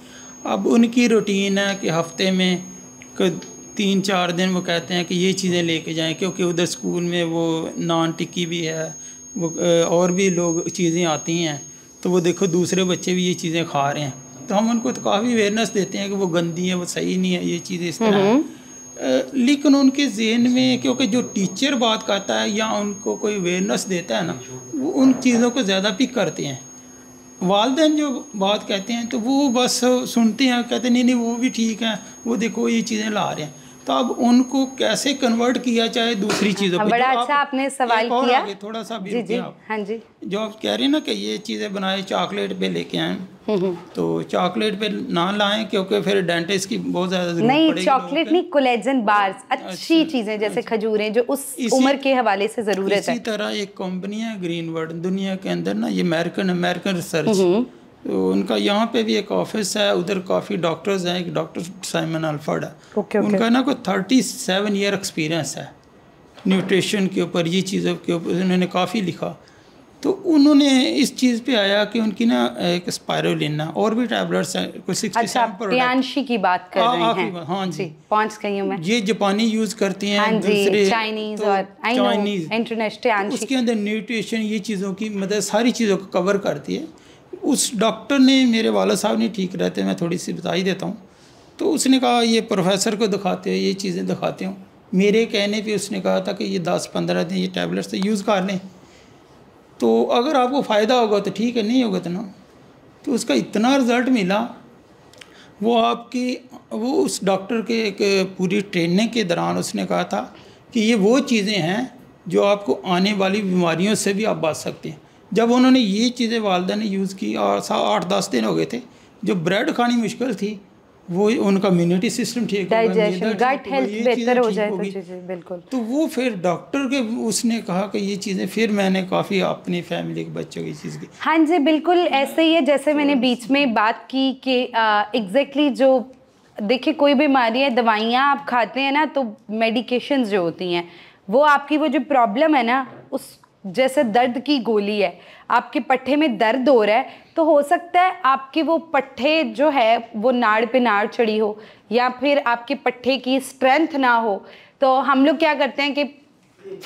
अब उनकी रूटीन है कि हफ्ते में तीन चार दिन वो कहते हैं कि ये चीज़ें लेके जाएं क्योंकि उधर स्कूल में वो नॉन टिक्की भी है वो और भी लोग चीज़ें आती हैं तो वो देखो दूसरे बच्चे भी ये चीज़ें खा रहे हैं तो हम उनको तो काफ़ी अवेयरनेस देते हैं कि वो गंदी है वो सही नहीं है ये चीज़ें इस तरह हम्म। लेकिन उनके जहन में क्योंकि जो टीचर बात करता है या उनको कोई अवेयरनेस देता है ना वो उन चीज़ों को ज़्यादा पिक करते हैं वालदे जो बात कहते हैं तो वो बस सुनते हैं कहते नहीं नहीं वो भी ठीक है वो देखो ये चीज़ें ला रहे हैं तो अब उनको कैसे कन्वर्ट किया जाए दूसरी चीज़ों हाँ, बड़ा अच्छा आप आपने सवाल किया आगे थोड़ा सा भी जी, जी, आप हाँ जी जो आप कह रहे हैं ना कि ये चीज़ें बनाए चॉकलेट पे लेके आए हम्म, हम्म। तो चॉकलेट पे ना लाएं क्योंकि फिर डेंटिस्ट की बहुत ज़्यादा नहीं चॉकलेट नहीं कोलेजन बार्स अच्छा, अच्छी चीज़ें जैसे अच्छा। खजूरें जो उस उम्र के हवाले से ज़रूरत है इसी तरह एक कंपनी है ग्रीन वर्ड दुनिया के अंदर ना ये अमेरिकन अमेरिकन रिसर्च तो उनका यहाँ पे भी एक ऑफिस है उधर काफ़ी डॉक्टर्स हैं एक डॉक्टर साइमन अल्फर्ड है okay, okay. उनका ना कोई थर्टी सेवन ईयर एक्सपीरियंस है न्यूट्रिशन के ऊपर ये चीज़ों के ऊपर उन्होंने काफ़ी लिखा तो उन्होंने इस चीज़ पे आया कि उनकी ना एक स्पायरोना और भी टैबलेट्स हैं कुछ अच्छा की बात कर आ, हाँ, रहे हाँ, हैं हाँ जी, जी पॉइंट्स गई हूँ मैं ये जापानी यूज़ करती हैं हाँ दूसरे चाइनीज़ तो और इंटरनेशनल तो उसके अंदर न्यूट्रिशन ये चीज़ों की मतलब सारी चीज़ों को कवर करती है उस डॉक्टर ने मेरे वाला साहब नहीं ठीक रहते मैं थोड़ी सी बता ही देता हूँ तो उसने कहा ये प्रोफेसर को दिखाते हो ये चीज़ें दिखाते हो मेरे कहने पे उसने कहा था कि ये दस पंद्रह दिन ये टैबलेट्स तो यूज़ कर लें तो अगर आपको फ़ायदा होगा तो ठीक है नहीं होगा तो ना तो उसका इतना रिज़ल्ट मिला वो आपकी वो उस डॉक्टर के एक पूरी ट्रेनिंग के दौरान उसने कहा था कि ये वो चीज़ें हैं जो आपको आने वाली बीमारियों से भी आप बच सकते हैं जब उन्होंने ये चीज़ें वालदा ने यूज़ की और आठ दस दिन हो गए थे जो ब्रेड खानी मुश्किल थी वो उनका इम्यूनिटी सिस्टम ठीक हो जाए तो तो वो फिर डॉक्टर के उसने कहा कि ये चीज़ें फिर मैंने काफ़ी अपनी फैमिली के बच्चों की चीज़ की हाँ जी बिल्कुल ऐसे ही है जैसे मैंने तो बीच में बात की कि एग्जैक्टली जो देखिए कोई बीमारी है दवाइयाँ आप खाते हैं ना तो मेडिकेशन जो होती हैं वो आपकी वो जो प्रॉब्लम है ना उस जैसे दर्द की गोली है आपके पट्ठे में दर्द हो रहा है तो हो सकता है आपके वो पट्ठे जो है वो नाड़ पे नाड़ चढ़ी हो या फिर आपके पट्ठे की स्ट्रेंथ ना हो तो हम लोग क्या करते हैं कि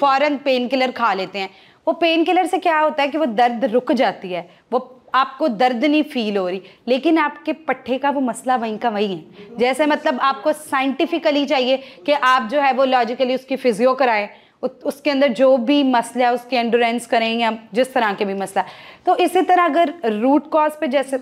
फ़ौरन पेन किलर खा लेते हैं वो पेन किलर से क्या होता है कि वो दर्द रुक जाती है वो आपको दर्द नहीं फील हो रही लेकिन आपके पट्ठे का वो मसला वहीं का वहीं है जैसे मतलब आपको साइंटिफिकली चाहिए कि आप जो है वो लॉजिकली उसकी फिजियो कराएं उसके अंदर जो भी मसला है उसकी एंडोरेंस करें या जिस तरह के भी मसला तो इसी तरह अगर रूट कॉज पे जैसे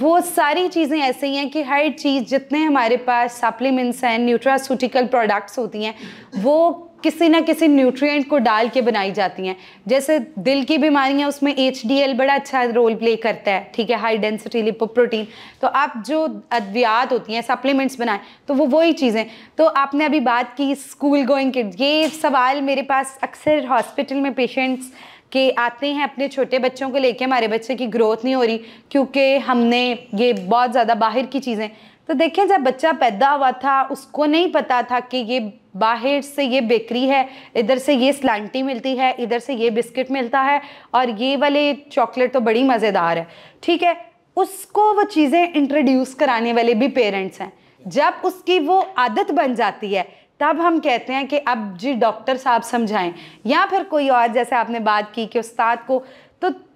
वो सारी चीज़ें ऐसे ही हैं कि हर चीज़ जितने हमारे पास सप्लीमेंट्स हैं न्यूट्रासूटिकल प्रोडक्ट्स होती हैं वो किसी ना किसी न्यूट्रिएंट को डाल के बनाई जाती हैं जैसे दिल की बीमारियां उसमें एच बड़ा अच्छा रोल प्ले करता है ठीक है हाई डेंसिटी प्रोटीन तो आप जो अद्वियात होती हैं सप्लीमेंट्स बनाएं तो वो वही चीज़ें तो आपने अभी बात की स्कूल गोइंग किड ये सवाल मेरे पास अक्सर हॉस्पिटल में पेशेंट्स के आते हैं अपने छोटे बच्चों को लेके हमारे बच्चे की ग्रोथ नहीं हो रही क्योंकि हमने ये बहुत ज़्यादा बाहर की चीज़ें तो देखिए जब बच्चा पैदा हुआ था उसको नहीं पता था कि ये बाहर से ये बेकरी है इधर से ये स्लैंटी मिलती है इधर से ये बिस्किट मिलता है और ये वाले चॉकलेट तो बड़ी मज़ेदार है ठीक है उसको वो चीज़ें इंट्रोड्यूस कराने वाले भी पेरेंट्स हैं जब उसकी वो आदत बन जाती है तब हम कहते हैं कि अब जी डॉक्टर साहब समझाएं या फिर कोई और जैसे आपने बात की कि उस्ताद को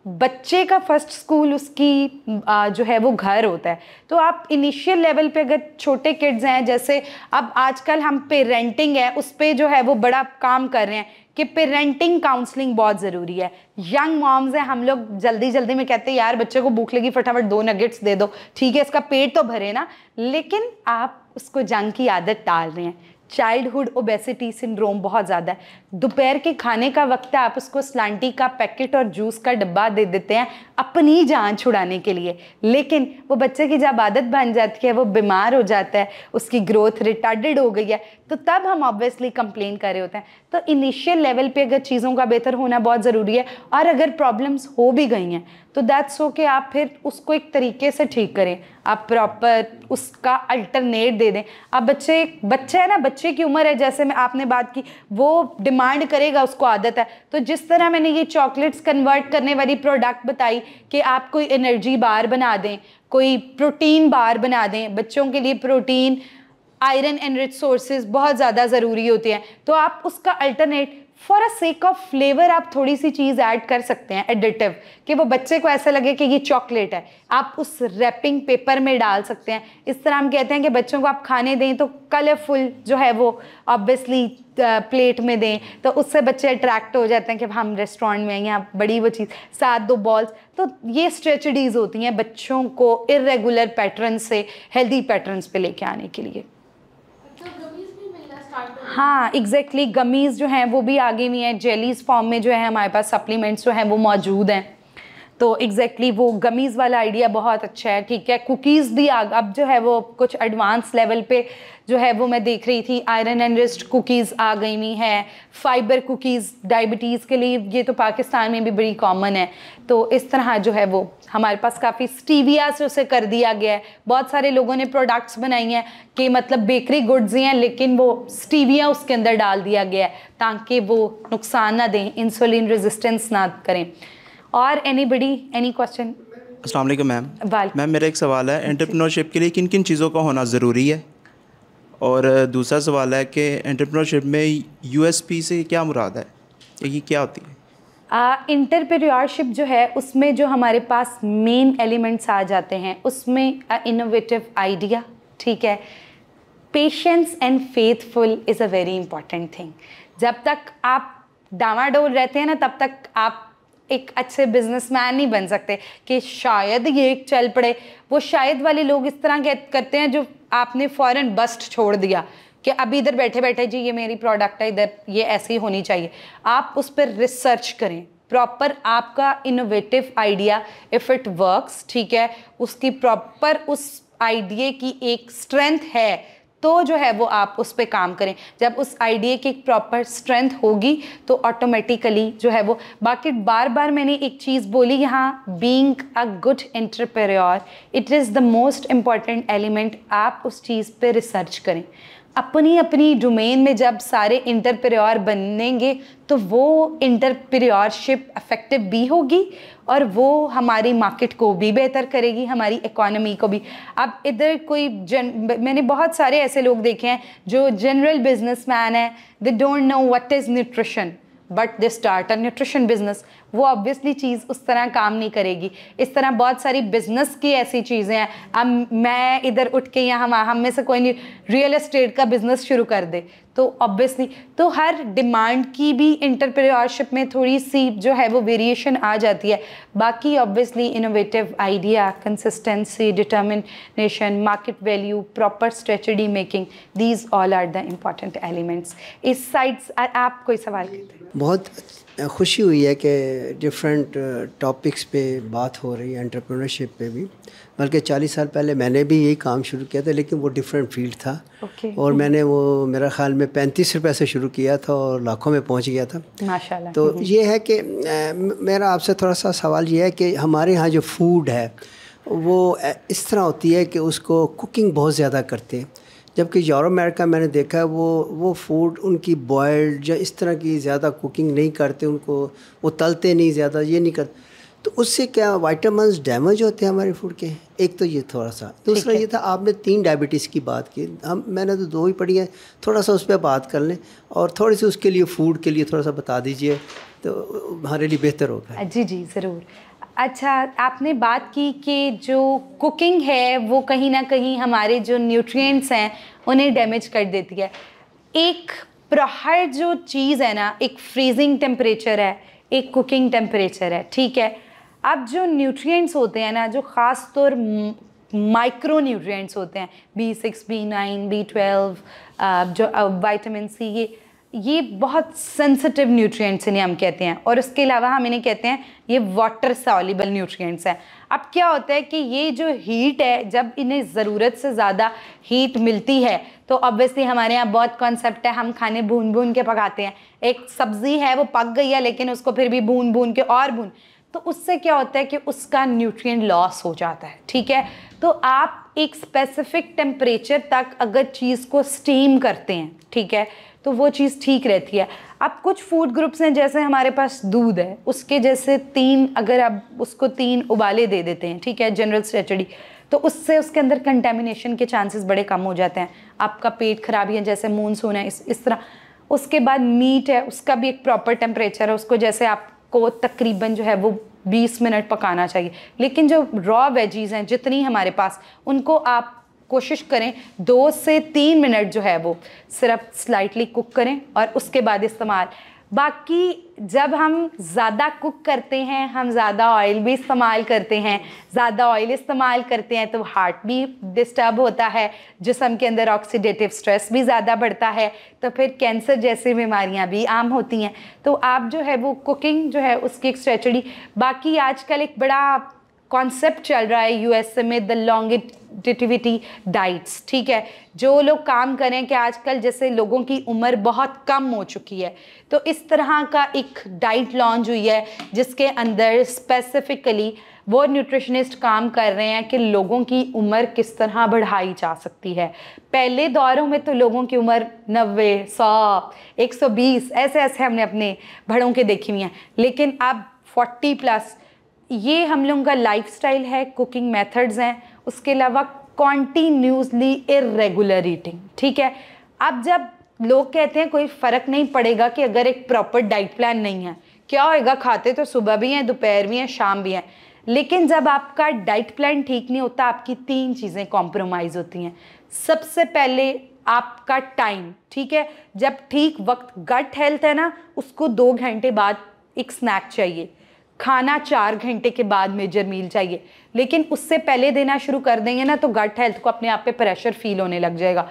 बच्चे का फर्स्ट स्कूल उसकी जो है वो घर होता है तो आप इनिशियल लेवल पे अगर छोटे किड्स हैं जैसे अब आजकल हम पेरेंटिंग है उस पर जो है वो बड़ा काम कर रहे हैं कि पेरेंटिंग काउंसलिंग बहुत ज़रूरी है यंग मॉम्स हैं हम लोग जल्दी जल्दी में कहते हैं यार बच्चे को भूख लगी फटाफट दो नगेट्स दे दो ठीक है इसका पेट तो भरे ना लेकिन आप उसको जंग की आदत डाल रहे हैं चाइल्डहुड ओबेसिटी सिंड्रोम बहुत ज़्यादा है दोपहर के खाने का वक्त है आप उसको स्लांटी का पैकेट और जूस का डब्बा दे देते हैं अपनी जान छुड़ाने के लिए लेकिन वो बच्चे की जब आदत बन जाती है वो बीमार हो जाता है उसकी ग्रोथ रिटार्डेड हो गई है तो तब हम ऑब्वियसली कंप्लेन कर रहे होते हैं तो इनिशियल लेवल पे अगर चीज़ों का बेहतर होना बहुत ज़रूरी है और अगर प्रॉब्लम्स हो भी गई हैं तो दैट्स ओके आप फिर उसको एक तरीके से ठीक करें आप प्रॉपर उसका अल्टरनेट दे दें आप बच्चे बच्चे है ना बच्चे की उम्र है जैसे मैं आपने बात की वो डिमांड करेगा उसको आदत है तो जिस तरह मैंने ये चॉकलेट्स कन्वर्ट करने वाली प्रोडक्ट बताई कि आप कोई एनर्जी बार बना दें कोई प्रोटीन बार बना दें बच्चों के लिए protein iron and rich sources बहुत ज़्यादा ज़रूरी होते हैं तो आप उसका alternate for a sake of flavour आप थोड़ी सी चीज़ ऐड कर सकते हैं एडिटिव कि वो बच्चे को ऐसा लगे कि ये चॉकलेट है आप उस रैपिंग पेपर में डाल सकते हैं इस तरह हम कहते हैं कि बच्चों को आप खाने दें तो कलरफुल जो है वो ऑब्वियसली प्लेट में दें तो उससे बच्चे अट्रैक्ट हो जाते हैं कि हम रेस्टोरेंट में या बड़ी वो चीज़ सात दो बॉल्स तो ये स्ट्रेचडीज़ होती हैं बच्चों को इरेगुलर पैटर्न से हेल्दी पैटर्न्स पे लेके आने के लिए हाँ एग्जैक्टली exactly, गमीज़ जो हैं वो भी आगे हुई हैं जेलीज फॉर्म में जो है हमारे पास सप्लीमेंट्स जो हैं वो मौजूद हैं तो एग्जैक्टली exactly वो गमीज़ वाला आइडिया बहुत अच्छा है ठीक है कुकीज़ भी आ, अब जो है वो कुछ एडवांस लेवल पे जो है वो मैं देख रही थी आयरन एंड रिस्ट कुकीज़ आ गई हुई हैं फाइबर कुकीज़ डायबिटीज़ के लिए ये तो पाकिस्तान में भी बड़ी कॉमन है तो इस तरह जो है वो हमारे पास काफ़ी स्टीविया से उसे कर दिया गया है बहुत सारे लोगों ने प्रोडक्ट्स बनाई हैं कि मतलब बेकरी गुड्स ही हैं लेकिन वो स्टीविया उसके अंदर डाल दिया गया है ताकि वो नुकसान ना दें इंसुलिन रेजिस्टेंस ना करें और एनी बडी एनी क्वेश्चन अस्सलाम वालेकुम मैम मैम मेरा एक सवाल है एंटरप्रेन्योरशिप के लिए किन किन चीज़ों का होना ज़रूरी है और दूसरा सवाल है कि एंटरप्रेन्योरशिप में यूएसपी से क्या मुराद है ये क्या होती है इंटरप्रेन्योरशिप जो है उसमें जो हमारे पास मेन एलिमेंट्स आ जाते हैं उसमें इनोवेटिव आइडिया ठीक है patience and faithful is a very important thing जब तक आप डावाडोल रहते हैं ना तब तक आप एक अच्छे बिजनेसमैन नहीं बन सकते कि शायद ये चल पड़े वो शायद वाले लोग इस तरह के करते हैं जो आपने फ़ौरन बस्ट छोड़ दिया कि अभी इधर बैठे बैठे जी ये मेरी प्रोडक्ट है इधर ये ऐसी होनी चाहिए आप उस पर रिसर्च करें प्रॉपर आपका innovative idea if it works ठीक है उसकी प्रॉपर उस आइडिया की एक स्ट्रेंथ है तो जो है वो आप उस पर काम करें जब उस आइडिया की प्रॉपर स्ट्रेंथ होगी तो ऑटोमेटिकली जो है वो बाकी बार बार मैंने एक चीज़ बोली यहाँ being a good entrepreneur it is the most important element आप उस चीज़ पर रिसर्च करें अपनी अपनी डोमेन में जब सारे इंटरप्रेर बनेंगे तो वो इंटरप्रियोरशिप अफेक्टिव भी होगी और वो हमारी मार्केट को भी बेहतर करेगी हमारी इकोनॉमी को भी अब इधर कोई जन मैंने बहुत सारे ऐसे लोग देखे हैं जो जनरल बिजनेसमैन है they don't know what is nutrition but they start a nutrition business वो ऑब्वियसली चीज़ उस तरह काम नहीं करेगी इस तरह बहुत सारी बिज़नेस की ऐसी चीज़ें हैं अब मैं इधर उठ के यहाँ वहाँ हम में से कोई नहीं रियल इस्टेट का बिज़नेस शुरू कर दे तो ऑब्वियसली तो हर डिमांड की भी इंटरप्रेन्योरशिप में थोड़ी सी जो है वो वेरिएशन आ जाती है बाकी obviously innovative idea consistency determination market value proper strategy making these all are the important elements इस साइड्स आप कोई सवाल करते हैं बहुत खुशी हुई है कि डिफरेंट टॉपिक्स uh, पे बात हो रही है एंटरप्रेन्योरशिप पे भी बल्कि 40 साल पहले मैंने भी यही काम शुरू किया था लेकिन वो डिफरेंट फील्ड था okay. और मैंने वो मेरा ख्याल में पैंतीस रुपए से शुरू किया था और लाखों में पहुंच गया था माशाल्लाह तो हम्म। ये है कि मेरा आपसे थोड़ा सा सवाल ये है कि हमारे यहाँ जो फूड है वो इस तरह होती है कि उसको कुकिंग बहुत ज़्यादा करते हैं जबकि यूरोप अमेरिका मैंने देखा है वो वो फूड उनकी बॉयल्ड या इस तरह की ज़्यादा कुकिंग नहीं करते उनको वो तलते नहीं ज़्यादा ये नहीं करते तो उससे क्या वाइटामस डैमेज होते हैं हमारे फूड के एक तो ये थोड़ा सा दूसरा ये था आपने तीन डायबिटीज़ की बात की हम मैंने तो दो ही पढ़ी हैं थोड़ा सा उस पर बात कर लें और थोड़ी सी उसके लिए फूड के लिए थोड़ा सा बता दीजिए तो हमारे लिए बेहतर होगा जी जी ज़रूर अच्छा आपने बात की कि जो कुकिंग है वो कहीं ना कहीं हमारे जो न्यूट्रिएंट्स हैं उन्हें डैमेज कर देती है एक प्रहर जो चीज़ है ना एक फ्रीजिंग टेम्परेचर है एक कुकिंग टेम्परेचर है ठीक है अब जो न्यूट्रिएंट्स होते हैं ना जो ख़ास तौर माइक्रो न्यूट्रिएंट्स होते हैं B six B nine B twelve जो वाइटामिन uh, सी ये ये बहुत सेंसिटिव न्यूट्रिएंट्स इन्हें हम कहते हैं और उसके अलावा हम इन्हें कहते हैं ये वाटर सॉलिबल न्यूट्रिएंट्स हैं अब क्या होता है कि ये जो हीट है जब इन्हें ज़रूरत से ज़्यादा हीट मिलती है तो ऑब्वियसली हमारे यहाँ बहुत कॉन्सेप्ट है हम खाने भून भून के पकाते हैं एक सब्ज़ी है वो पक गई है लेकिन उसको फिर भी भून भून के और भून तो उससे क्या होता है कि उसका न्यूट्रिएंट लॉस हो जाता है ठीक है तो आप एक स्पेसिफिक टेम्परेचर तक अगर चीज़ को स्टीम करते हैं ठीक है तो वो चीज़ ठीक रहती है अब कुछ फूड ग्रुप्स हैं जैसे हमारे पास दूध है उसके जैसे तीन अगर आप उसको तीन उबाले दे देते हैं ठीक है जनरल स्ट्रेचडी तो उससे उसके अंदर कंटेमिनेशन के चांसेस बड़े कम हो जाते हैं आपका पेट खराब है जैसे मूनसून है इस इस तरह उसके बाद मीट है उसका भी एक प्रॉपर टेम्परेचर है उसको जैसे आपको तकरीबन जो है वो 20 मिनट पकाना चाहिए लेकिन जो रॉ वेजीज़ हैं जितनी हमारे पास उनको आप कोशिश करें दो से तीन मिनट जो है वो सिर्फ स्लाइटली कुक करें और उसके बाद इस्तेमाल बाकी जब हम ज़्यादा कुक करते हैं हम ज़्यादा ऑयल भी इस्तेमाल करते हैं ज़्यादा ऑयल इस्तेमाल करते हैं तो हार्ट भी डिस्टर्ब होता है जिसम के अंदर ऑक्सीडेटिव स्ट्रेस भी ज़्यादा बढ़ता है तो फिर कैंसर जैसी बीमारियाँ भी आम होती हैं तो आप जो है वो कुकिंग जो है उसकी एक स्ट्रेचडी बाकी आजकल एक बड़ा कॉन्सेप्ट चल रहा है यूएसए में द लॉन्ग डिटिविटी डाइट्स ठीक है जो लोग काम करें कि आजकल जैसे लोगों की उम्र बहुत कम हो चुकी है तो इस तरह का एक डाइट लॉन्च हुई है जिसके अंदर स्पेसिफ़िकली वो न्यूट्रिशनिस्ट काम कर रहे हैं कि लोगों की उम्र किस तरह बढ़ाई जा सकती है पहले दौरों में तो लोगों की उम्र नब्बे सौ एक सौ बीस ऐसे ऐसे हमने अपने भड़ों के देखी हुई हैं लेकिन अब फोर्टी प्लस ये हम लोगों का लाइफ है कुकिंग मेथड्स हैं उसके अलावा कॉन्टीन्यूसली इरेगुलर ईटिंग ठीक है अब जब लोग कहते हैं कोई फ़र्क नहीं पड़ेगा कि अगर एक प्रॉपर डाइट प्लान नहीं है क्या होएगा खाते तो सुबह भी हैं दोपहर भी हैं शाम भी हैं लेकिन जब आपका डाइट प्लान ठीक नहीं होता आपकी तीन चीज़ें कॉम्प्रोमाइज़ होती हैं सबसे पहले आपका टाइम ठीक है जब ठीक वक्त गट हेल्थ है ना उसको दो घंटे बाद एक स्नैक चाहिए खाना चार घंटे के बाद मेजर मील चाहिए लेकिन उससे पहले देना शुरू कर देंगे ना तो गट हेल्थ को अपने आप पे प्रेशर फील होने लग जाएगा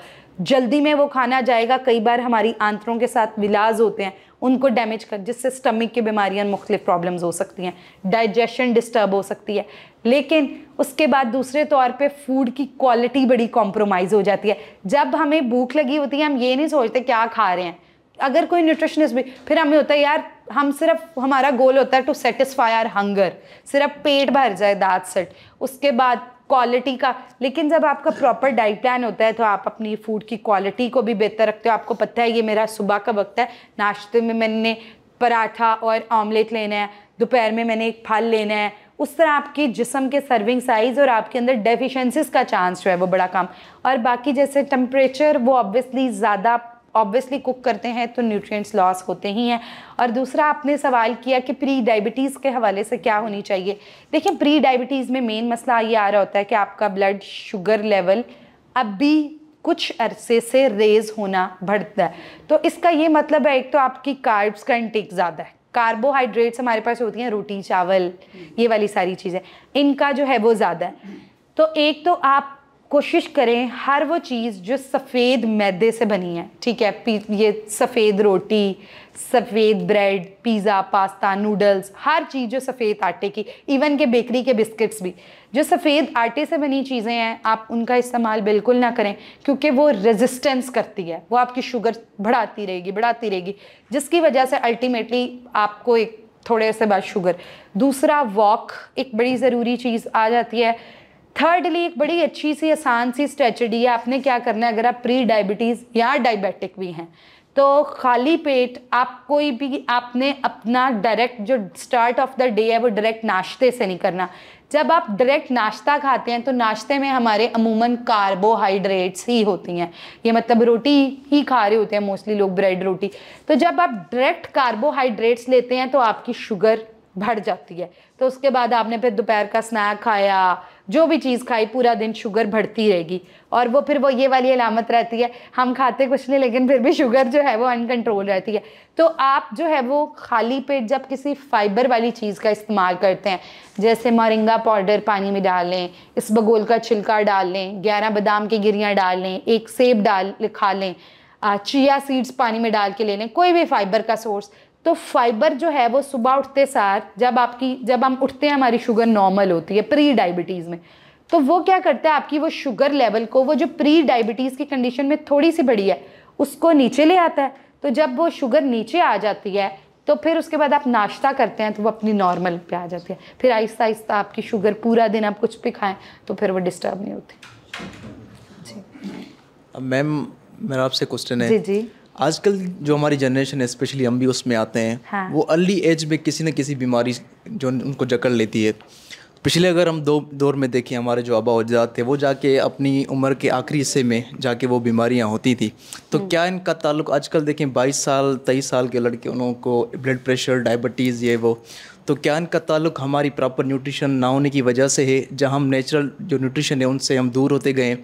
जल्दी में वो खाना जाएगा कई बार हमारी आंतरों के साथ मिलाज होते हैं उनको डैमेज कर जिससे स्टमक की बीमारियाँ मुख्तु प्रॉब्लम्स हो सकती हैं डाइजेशन डिस्टर्ब हो सकती है लेकिन उसके बाद दूसरे तौर पे फूड की क्वालिटी बड़ी कॉम्प्रोमाइज़ हो जाती है जब हमें भूख लगी होती है हम ये नहीं सोचते क्या खा रहे हैं अगर कोई न्यूट्रिशनिस्ट भी फिर हमें होता है यार हम सिर्फ हमारा गोल होता है टू सेटिस्फाई आर हंगर सिर्फ पेट भर जाए दाँत सेट उसके बाद क्वालिटी का लेकिन जब आपका प्रॉपर डाइट प्लान होता है तो आप अपनी फूड की क्वालिटी को भी बेहतर रखते हो आपको पता है ये मेरा सुबह का वक्त है नाश्ते में मैंने पराठा और ऑमलेट लेना है दोपहर में मैंने एक फल लेना है उस तरह आपके जिसम के सर्विंग साइज़ और आपके अंदर डेफिशेंसीज़ का चांस जो है वो बड़ा कम और बाकी जैसे टम्परेचर वो ऑब्वियसली ज़्यादा ऑब्वियसली कुक करते हैं तो न्यूट्रिएंट्स लॉस होते ही हैं और दूसरा आपने सवाल किया कि प्री डायबिटीज़ के हवाले से क्या होनी चाहिए देखिए प्री डायबिटीज़ में मेन मसला ये आ रहा होता है कि आपका ब्लड शुगर लेवल अभी कुछ अरसे से रेज होना बढ़ता है तो इसका ये मतलब है एक तो आपकी कार्ब्स का इंटेक ज़्यादा है कार्बोहाइड्रेट्स हमारे पास होती हैं रोटी चावल ये वाली सारी चीज़ें इनका जो है वो ज़्यादा है तो एक तो आप कोशिश करें हर वो चीज़ जो सफ़ेद मैदे से बनी है ठीक है ये सफ़ेद रोटी सफ़ेद ब्रेड पिज़्ज़ा पास्ता नूडल्स हर चीज़ जो सफ़ेद आटे की इवन के बेकरी के बिस्किट्स भी जो सफ़ेद आटे से बनी चीज़ें हैं आप उनका इस्तेमाल बिल्कुल ना करें क्योंकि वो रेजिस्टेंस करती है वो आपकी शुगर बढ़ाती रहेगी बढ़ाती रहेगी जिसकी वजह से अल्टीमेटली आपको एक थोड़े से बाद शुगर दूसरा वॉक एक बड़ी ज़रूरी चीज़ आ जाती है थर्डली एक बड़ी अच्छी सी आसान सी स्ट्रेचडी है आपने क्या करना है अगर आप प्री डायबिटीज़ या डायबिटिक भी हैं तो खाली पेट आप कोई भी आपने अपना डायरेक्ट जो स्टार्ट ऑफ द डे है वो डायरेक्ट नाश्ते से नहीं करना जब आप डायरेक्ट नाश्ता खाते हैं तो नाश्ते में हमारे अमूमन कार्बोहाइड्रेट्स ही होती हैं ये मतलब रोटी ही खा रहे होते हैं मोस्टली लोग ब्रेड रोटी तो जब आप डायरेक्ट कार्बोहाइड्रेट्स लेते हैं तो आपकी शुगर बढ़ जाती है तो उसके बाद आपने फिर दोपहर का स्नैक खाया जो भी चीज़ खाई पूरा दिन शुगर बढ़ती रहेगी और वो फिर वो ये वाली अलामत रहती है हम खाते कुछ नहीं लेकिन फिर भी शुगर जो है वो अनकंट्रोल रहती है तो आप जो है वो खाली पेट जब किसी फाइबर वाली चीज़ का इस्तेमाल करते हैं जैसे मोरिंगा पाउडर पानी में डाल लें इस बगोल का छिलका डाल लें ग्यारह बादाम की गिरियाँ डाल लें एक सेब डाल खा लें चिया सीड्स पानी में डाल के ले लें कोई भी फाइबर का सोर्स तो फाइबर जो है वो सुबह उठते सार जब आपकी जब हम उठते हैं हमारी शुगर नॉर्मल होती है प्री डायबिटीज़ में तो वो क्या करता है आपकी वो शुगर लेवल को वो जो प्री डायबिटीज़ की कंडीशन में थोड़ी सी बढ़ी है उसको नीचे ले आता है तो जब वो शुगर नीचे आ जाती है तो फिर उसके बाद आप नाश्ता करते हैं तो वो अपनी नॉर्मल पे आ जाती है फिर आहिस्ता आहिस्ता आपकी शुगर पूरा दिन आप कुछ भी खाएं तो फिर वो डिस्टर्ब नहीं होती जी मैम मेरा आपसे क्वेश्चन है जी जी आजकल जो हमारी जनरेशन है स्पेशली हम भी उसमें आते हैं हाँ। वो अर्ली एज में किसी न किसी बीमारी जो उनको जकड़ लेती है पिछले अगर हम दो दौर में देखें हमारे जो आबा उजाद थे वो जाके अपनी उम्र के आखिरी हिस्से में जाके वो बीमारियां होती थी तो हम्म। क्या इनका ताल्लुक आजकल देखें 22 साल तेईस साल के लड़के उनको ब्लड प्रेशर डायबिटीज़ ये वो तो क्या इनका ताल्लुक हमारी प्रॉपर न्यूट्रिशन ना होने की वजह से है जहाँ हम नेचुरल जो न्यूट्रिशन है उनसे हम दूर होते गए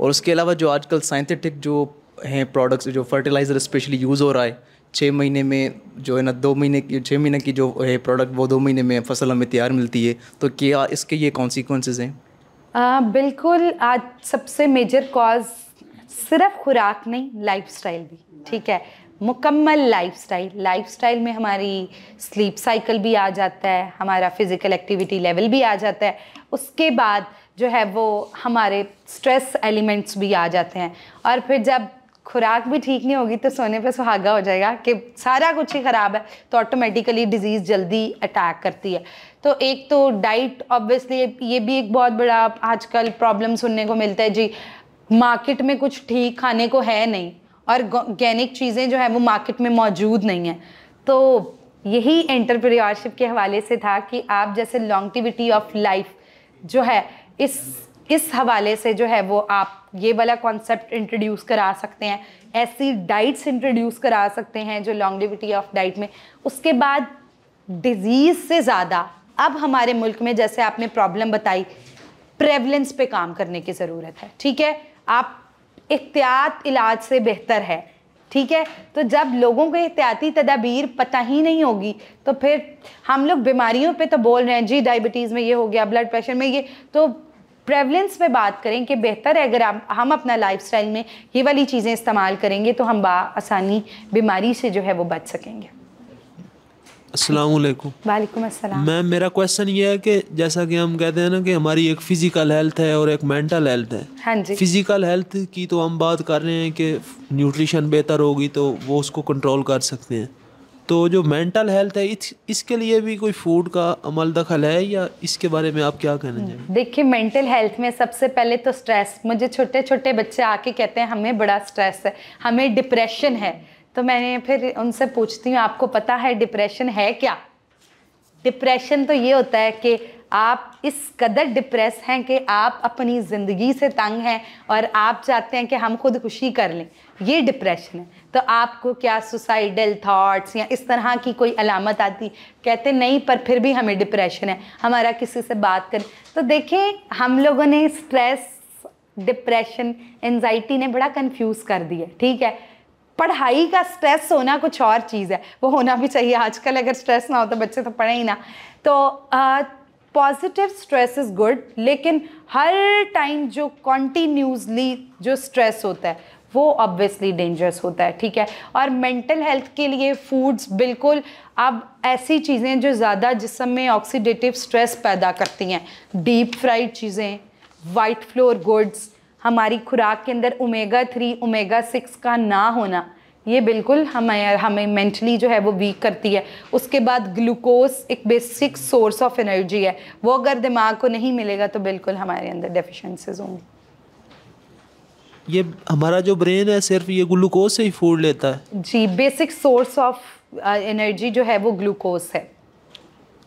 और उसके अलावा जो आजकल साइंटिफिक जो हैं प्रोडक्ट्स जो फर्टिलाइज़र स्पेशली यूज़ हो रहा है छः महीने में जो है ना दो महीने की छः महीने की जो है प्रोडक्ट वो दो महीने में फसल हमें तैयार मिलती है तो क्या इसके ये कॉन्सिक्वेंसेज हैं आ, बिल्कुल आज सबसे मेजर कॉज सिर्फ खुराक नहीं लाइफस्टाइल भी ठीक है मुकम्मल लाइफस्टाइल लाइफस्टाइल में हमारी स्लीप साइकिल भी आ जाता है हमारा फिज़िकल एक्टिविटी लेवल भी आ जाता है उसके बाद जो है वो हमारे स्ट्रेस एलिमेंट्स भी आ जाते हैं और फिर जब खुराक भी ठीक नहीं होगी तो सोने पे सुहागा हो जाएगा कि सारा कुछ ही ख़राब है तो ऑटोमेटिकली डिजीज़ जल्दी अटैक करती है तो एक तो डाइट ऑब्वियसली ये भी एक बहुत बड़ा आजकल प्रॉब्लम सुनने को मिलता है जी मार्केट में कुछ ठीक खाने को है नहीं और ऑर्गेनिक चीज़ें जो है वो मार्केट में मौजूद नहीं है तो यही एंटरप्रेन्योरशिप के हवाले से था कि आप जैसे लॉन्गटिविटी ऑफ लाइफ जो है इस इस हवाले से जो है वो आप ये वाला कॉन्सेप्ट इंट्रोड्यूस करा सकते हैं ऐसी डाइट्स इंट्रोड्यूस करा सकते हैं जो लॉन्गिविटी ऑफ डाइट में उसके बाद डिज़ीज़ से ज़्यादा अब हमारे मुल्क में जैसे आपने प्रॉब्लम बताई प्रेवलेंस पे काम करने की ज़रूरत है ठीक है आप एहतियात इलाज से बेहतर है ठीक है तो जब लोगों को एहतियाती तदाबीर पता ही नहीं होगी तो फिर हम लोग बीमारियों पे तो बोल रहे हैं जी डायबिटीज़ में ये हो गया ब्लड प्रेशर में ये तो प्रेवलेंस में बात करें कि बेहतर है अगर आप हम अपना लाइफ में ये वाली चीज़ें इस्तेमाल करेंगे तो हम बासानी बीमारी से जो है वो बच सकेंगे असलकुम मैम मेरा क्वेश्चन ये है कि जैसा कि हम कहते हैं ना कि हमारी एक फ़िज़िकल हेल्थ है और एक मेंटल हेल्थ है हाँ जी फ़िज़िकल हेल्थ की तो हम बात कर रहे हैं कि न्यूट्रिशन बेहतर होगी तो वो उसको कंट्रोल कर सकते हैं तो जो मेंटल हेल्थ है इस, इसके लिए भी कोई फूड का अमल दखल है या इसके बारे में आप क्या कहना चाहेंगे हम्म। देखिए मेंटल हेल्थ में सबसे पहले तो स्ट्रेस मुझे छोटे छोटे बच्चे आके कहते हैं हमें बड़ा स्ट्रेस है हमें डिप्रेशन है तो मैंने फिर उनसे पूछती हूँ आपको पता है डिप्रेशन है क्या डिप्रेशन तो ये होता है कि आप इस कदर डिप्रेस हैं कि आप अपनी ज़िंदगी से तंग हैं और आप चाहते हैं कि हम खुद खुशी कर लें ये डिप्रेशन है तो आपको क्या सुसाइडल थॉट्स या इस तरह की कोई अलामत आती कहते नहीं पर फिर भी हमें डिप्रेशन है हमारा किसी से बात करें तो देखें हम लोगों ने स्ट्रेस डिप्रेशन एनजाइटी ने बड़ा कंफ्यूज कर दिया ठीक है पढ़ाई का स्ट्रेस होना कुछ और चीज़ है वो होना भी चाहिए आजकल अगर स्ट्रेस ना हो तो बच्चे तो पढ़े ही ना तो आ, पॉजिटिव स्ट्रेस इज़ गुड लेकिन हर टाइम जो कॉन्टीन्यूसली जो स्ट्रेस होता है वो ऑब्वियसली डेंजरस होता है ठीक है और मेंटल हेल्थ के लिए फूड्स बिल्कुल अब ऐसी चीज़ें जो ज़्यादा जिसम में ऑक्सीडेटिव स्ट्रेस पैदा करती हैं डीप फ्राइड चीज़ें वाइट फ्लोर गुड्स हमारी खुराक के अंदर ओमेगा थ्री ओमेगा सिक्स का ना होना ये बिल्कुल हमें हमें मेंटली जो है वो वीक करती है उसके बाद ग्लूकोज एक बेसिक सोर्स ऑफ एनर्जी है वो अगर दिमाग को नहीं मिलेगा तो बिल्कुल हमारे अंदर डेफिशेंसीज होंगी ये हमारा जो ब्रेन है सिर्फ ये ग्लूकोज से ही फूड लेता है जी बेसिक सोर्स ऑफ एनर्जी जो है वो ग्लूकोज है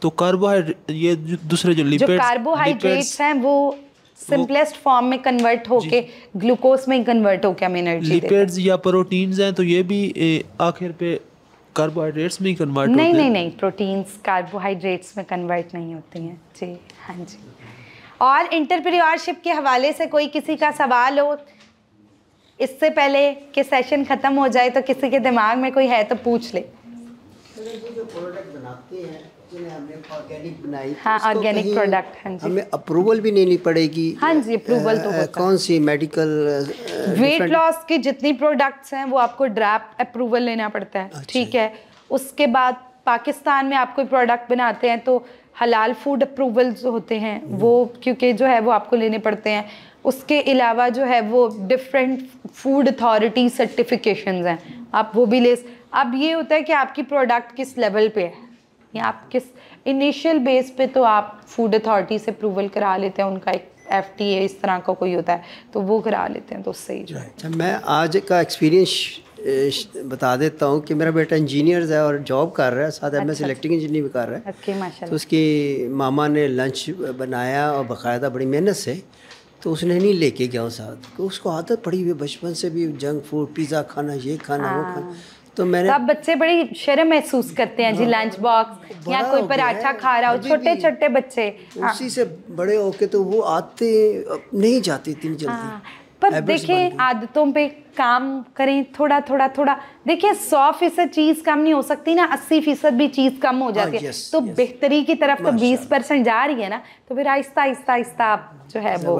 तो कार्बोहाइड्रेट ये दूसरे जो लिपिड्स जो कार्बोहाइड्रेट्स हैं वो सिंपलेस्ट फॉर्म में कन्वर्ट होके ग्लूकोज में कन्वर्ट होके हम एनर्जी लिपिड्स या प्रोटीन्स हैं तो ये भी आखिर पे कार्बोहाइड्रेट्स में कन्वर्ट नहीं नहीं नहीं प्रोटीन्स कार्बोहाइड्रेट्स में कन्वर्ट नहीं होती हैं जी हाँ जी और इंटरप्रीनियरशिप के हवाले से कोई किसी का सवाल हो इससे पहले कि सेशन ख़त्म हो जाए तो किसी के दिमाग में कोई है तो पूछ ले जो प्रोडक्ट बनाते हैं हाँ ऑर्गेनिक प्रोडक्ट हाँ जी हमें अप्रूवल भी लेनी पड़ेगी हाँ जी अप्रूवल तो होता कौन सी मेडिकल वेट लॉस के जितनी प्रोडक्ट्स हैं वो आपको ड्राफ्ट अप्रूवल लेना पड़ता है अच्छा। ठीक है उसके बाद पाकिस्तान में आप कोई प्रोडक्ट बनाते हैं तो हलाल फूड अप्रूवल्स होते हैं हम्म। वो क्योंकि जो है वो आपको लेने पड़ते हैं उसके अलावा जो है वो डिफरेंट फूड अथॉरिटी सर्टिफिकेशन हैं आप वो भी ले अब ये होता है कि आपकी प्रोडक्ट किस लेवल पे है या आप किस इनिशियल बेस पे तो आप फूड अथॉरिटी से अप्रूवल करा लेते हैं उनका एक एफ इस तरह का कोई होता है तो वो करा लेते हैं तो उससे ही अच्छा मैं आज का एक्सपीरियंस बता देता हूँ कि मेरा बेटा इंजीनियर है और जॉब कर रहा है साथ अच्छा, इलेक्ट्रिक अच्छा। इंजीनियर भी कर रहा है तो उसकी मामा ने लंच बनाया और बकायदा बड़ी मेहनत से तो उसने नहीं लेके गया साथ उसको आदत पड़ी हुई बचपन से भी जंक फूड पिज़्ज़ा खाना ये खाना वो हाँ। खाना तो मैंने तो आप बच्चे बड़ी शर्म महसूस करते हैं जी लंच हाँ। बॉक्स या कोई पराठा खा रहा हो छोटे छोटे बच्चे उसी से बड़े होके तो वो आते नहीं जाते इतनी जल्दी हाँ, पर देखिए आदतों पे काम करें थोड़ा थोड़ा थोड़ा देखिए सौ फीसद चीज़ कम नहीं हो सकती ना अस्सी फीसद भी चीज़ कम हो हाँ, जाती है तो बेहतरी की तरफ तो बीस परसेंट जा रही है ना तो फिर आहिस्ता आहिस्ता आहिस्ता आप जो है वो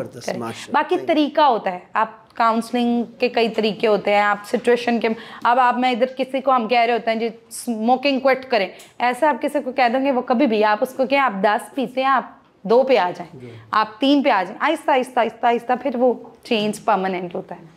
बाकी तरीका होता है आप काउंसलिंग के कई तरीके होते हैं आप सिचुएशन के अब आप मैं इधर किसी को हम कह रहे होते हैं जी स्मोकिंग क्विट करें ऐसे आप किसी को कह देंगे वो कभी भी आप उसको कहें आप दस पीते हैं आप दो पे आ जाएं आप तीन पे आ जाएं आहिस्ता आहिस्ता आहिस्ता आहिस्ता फिर वो चेंज परमानेंट होता है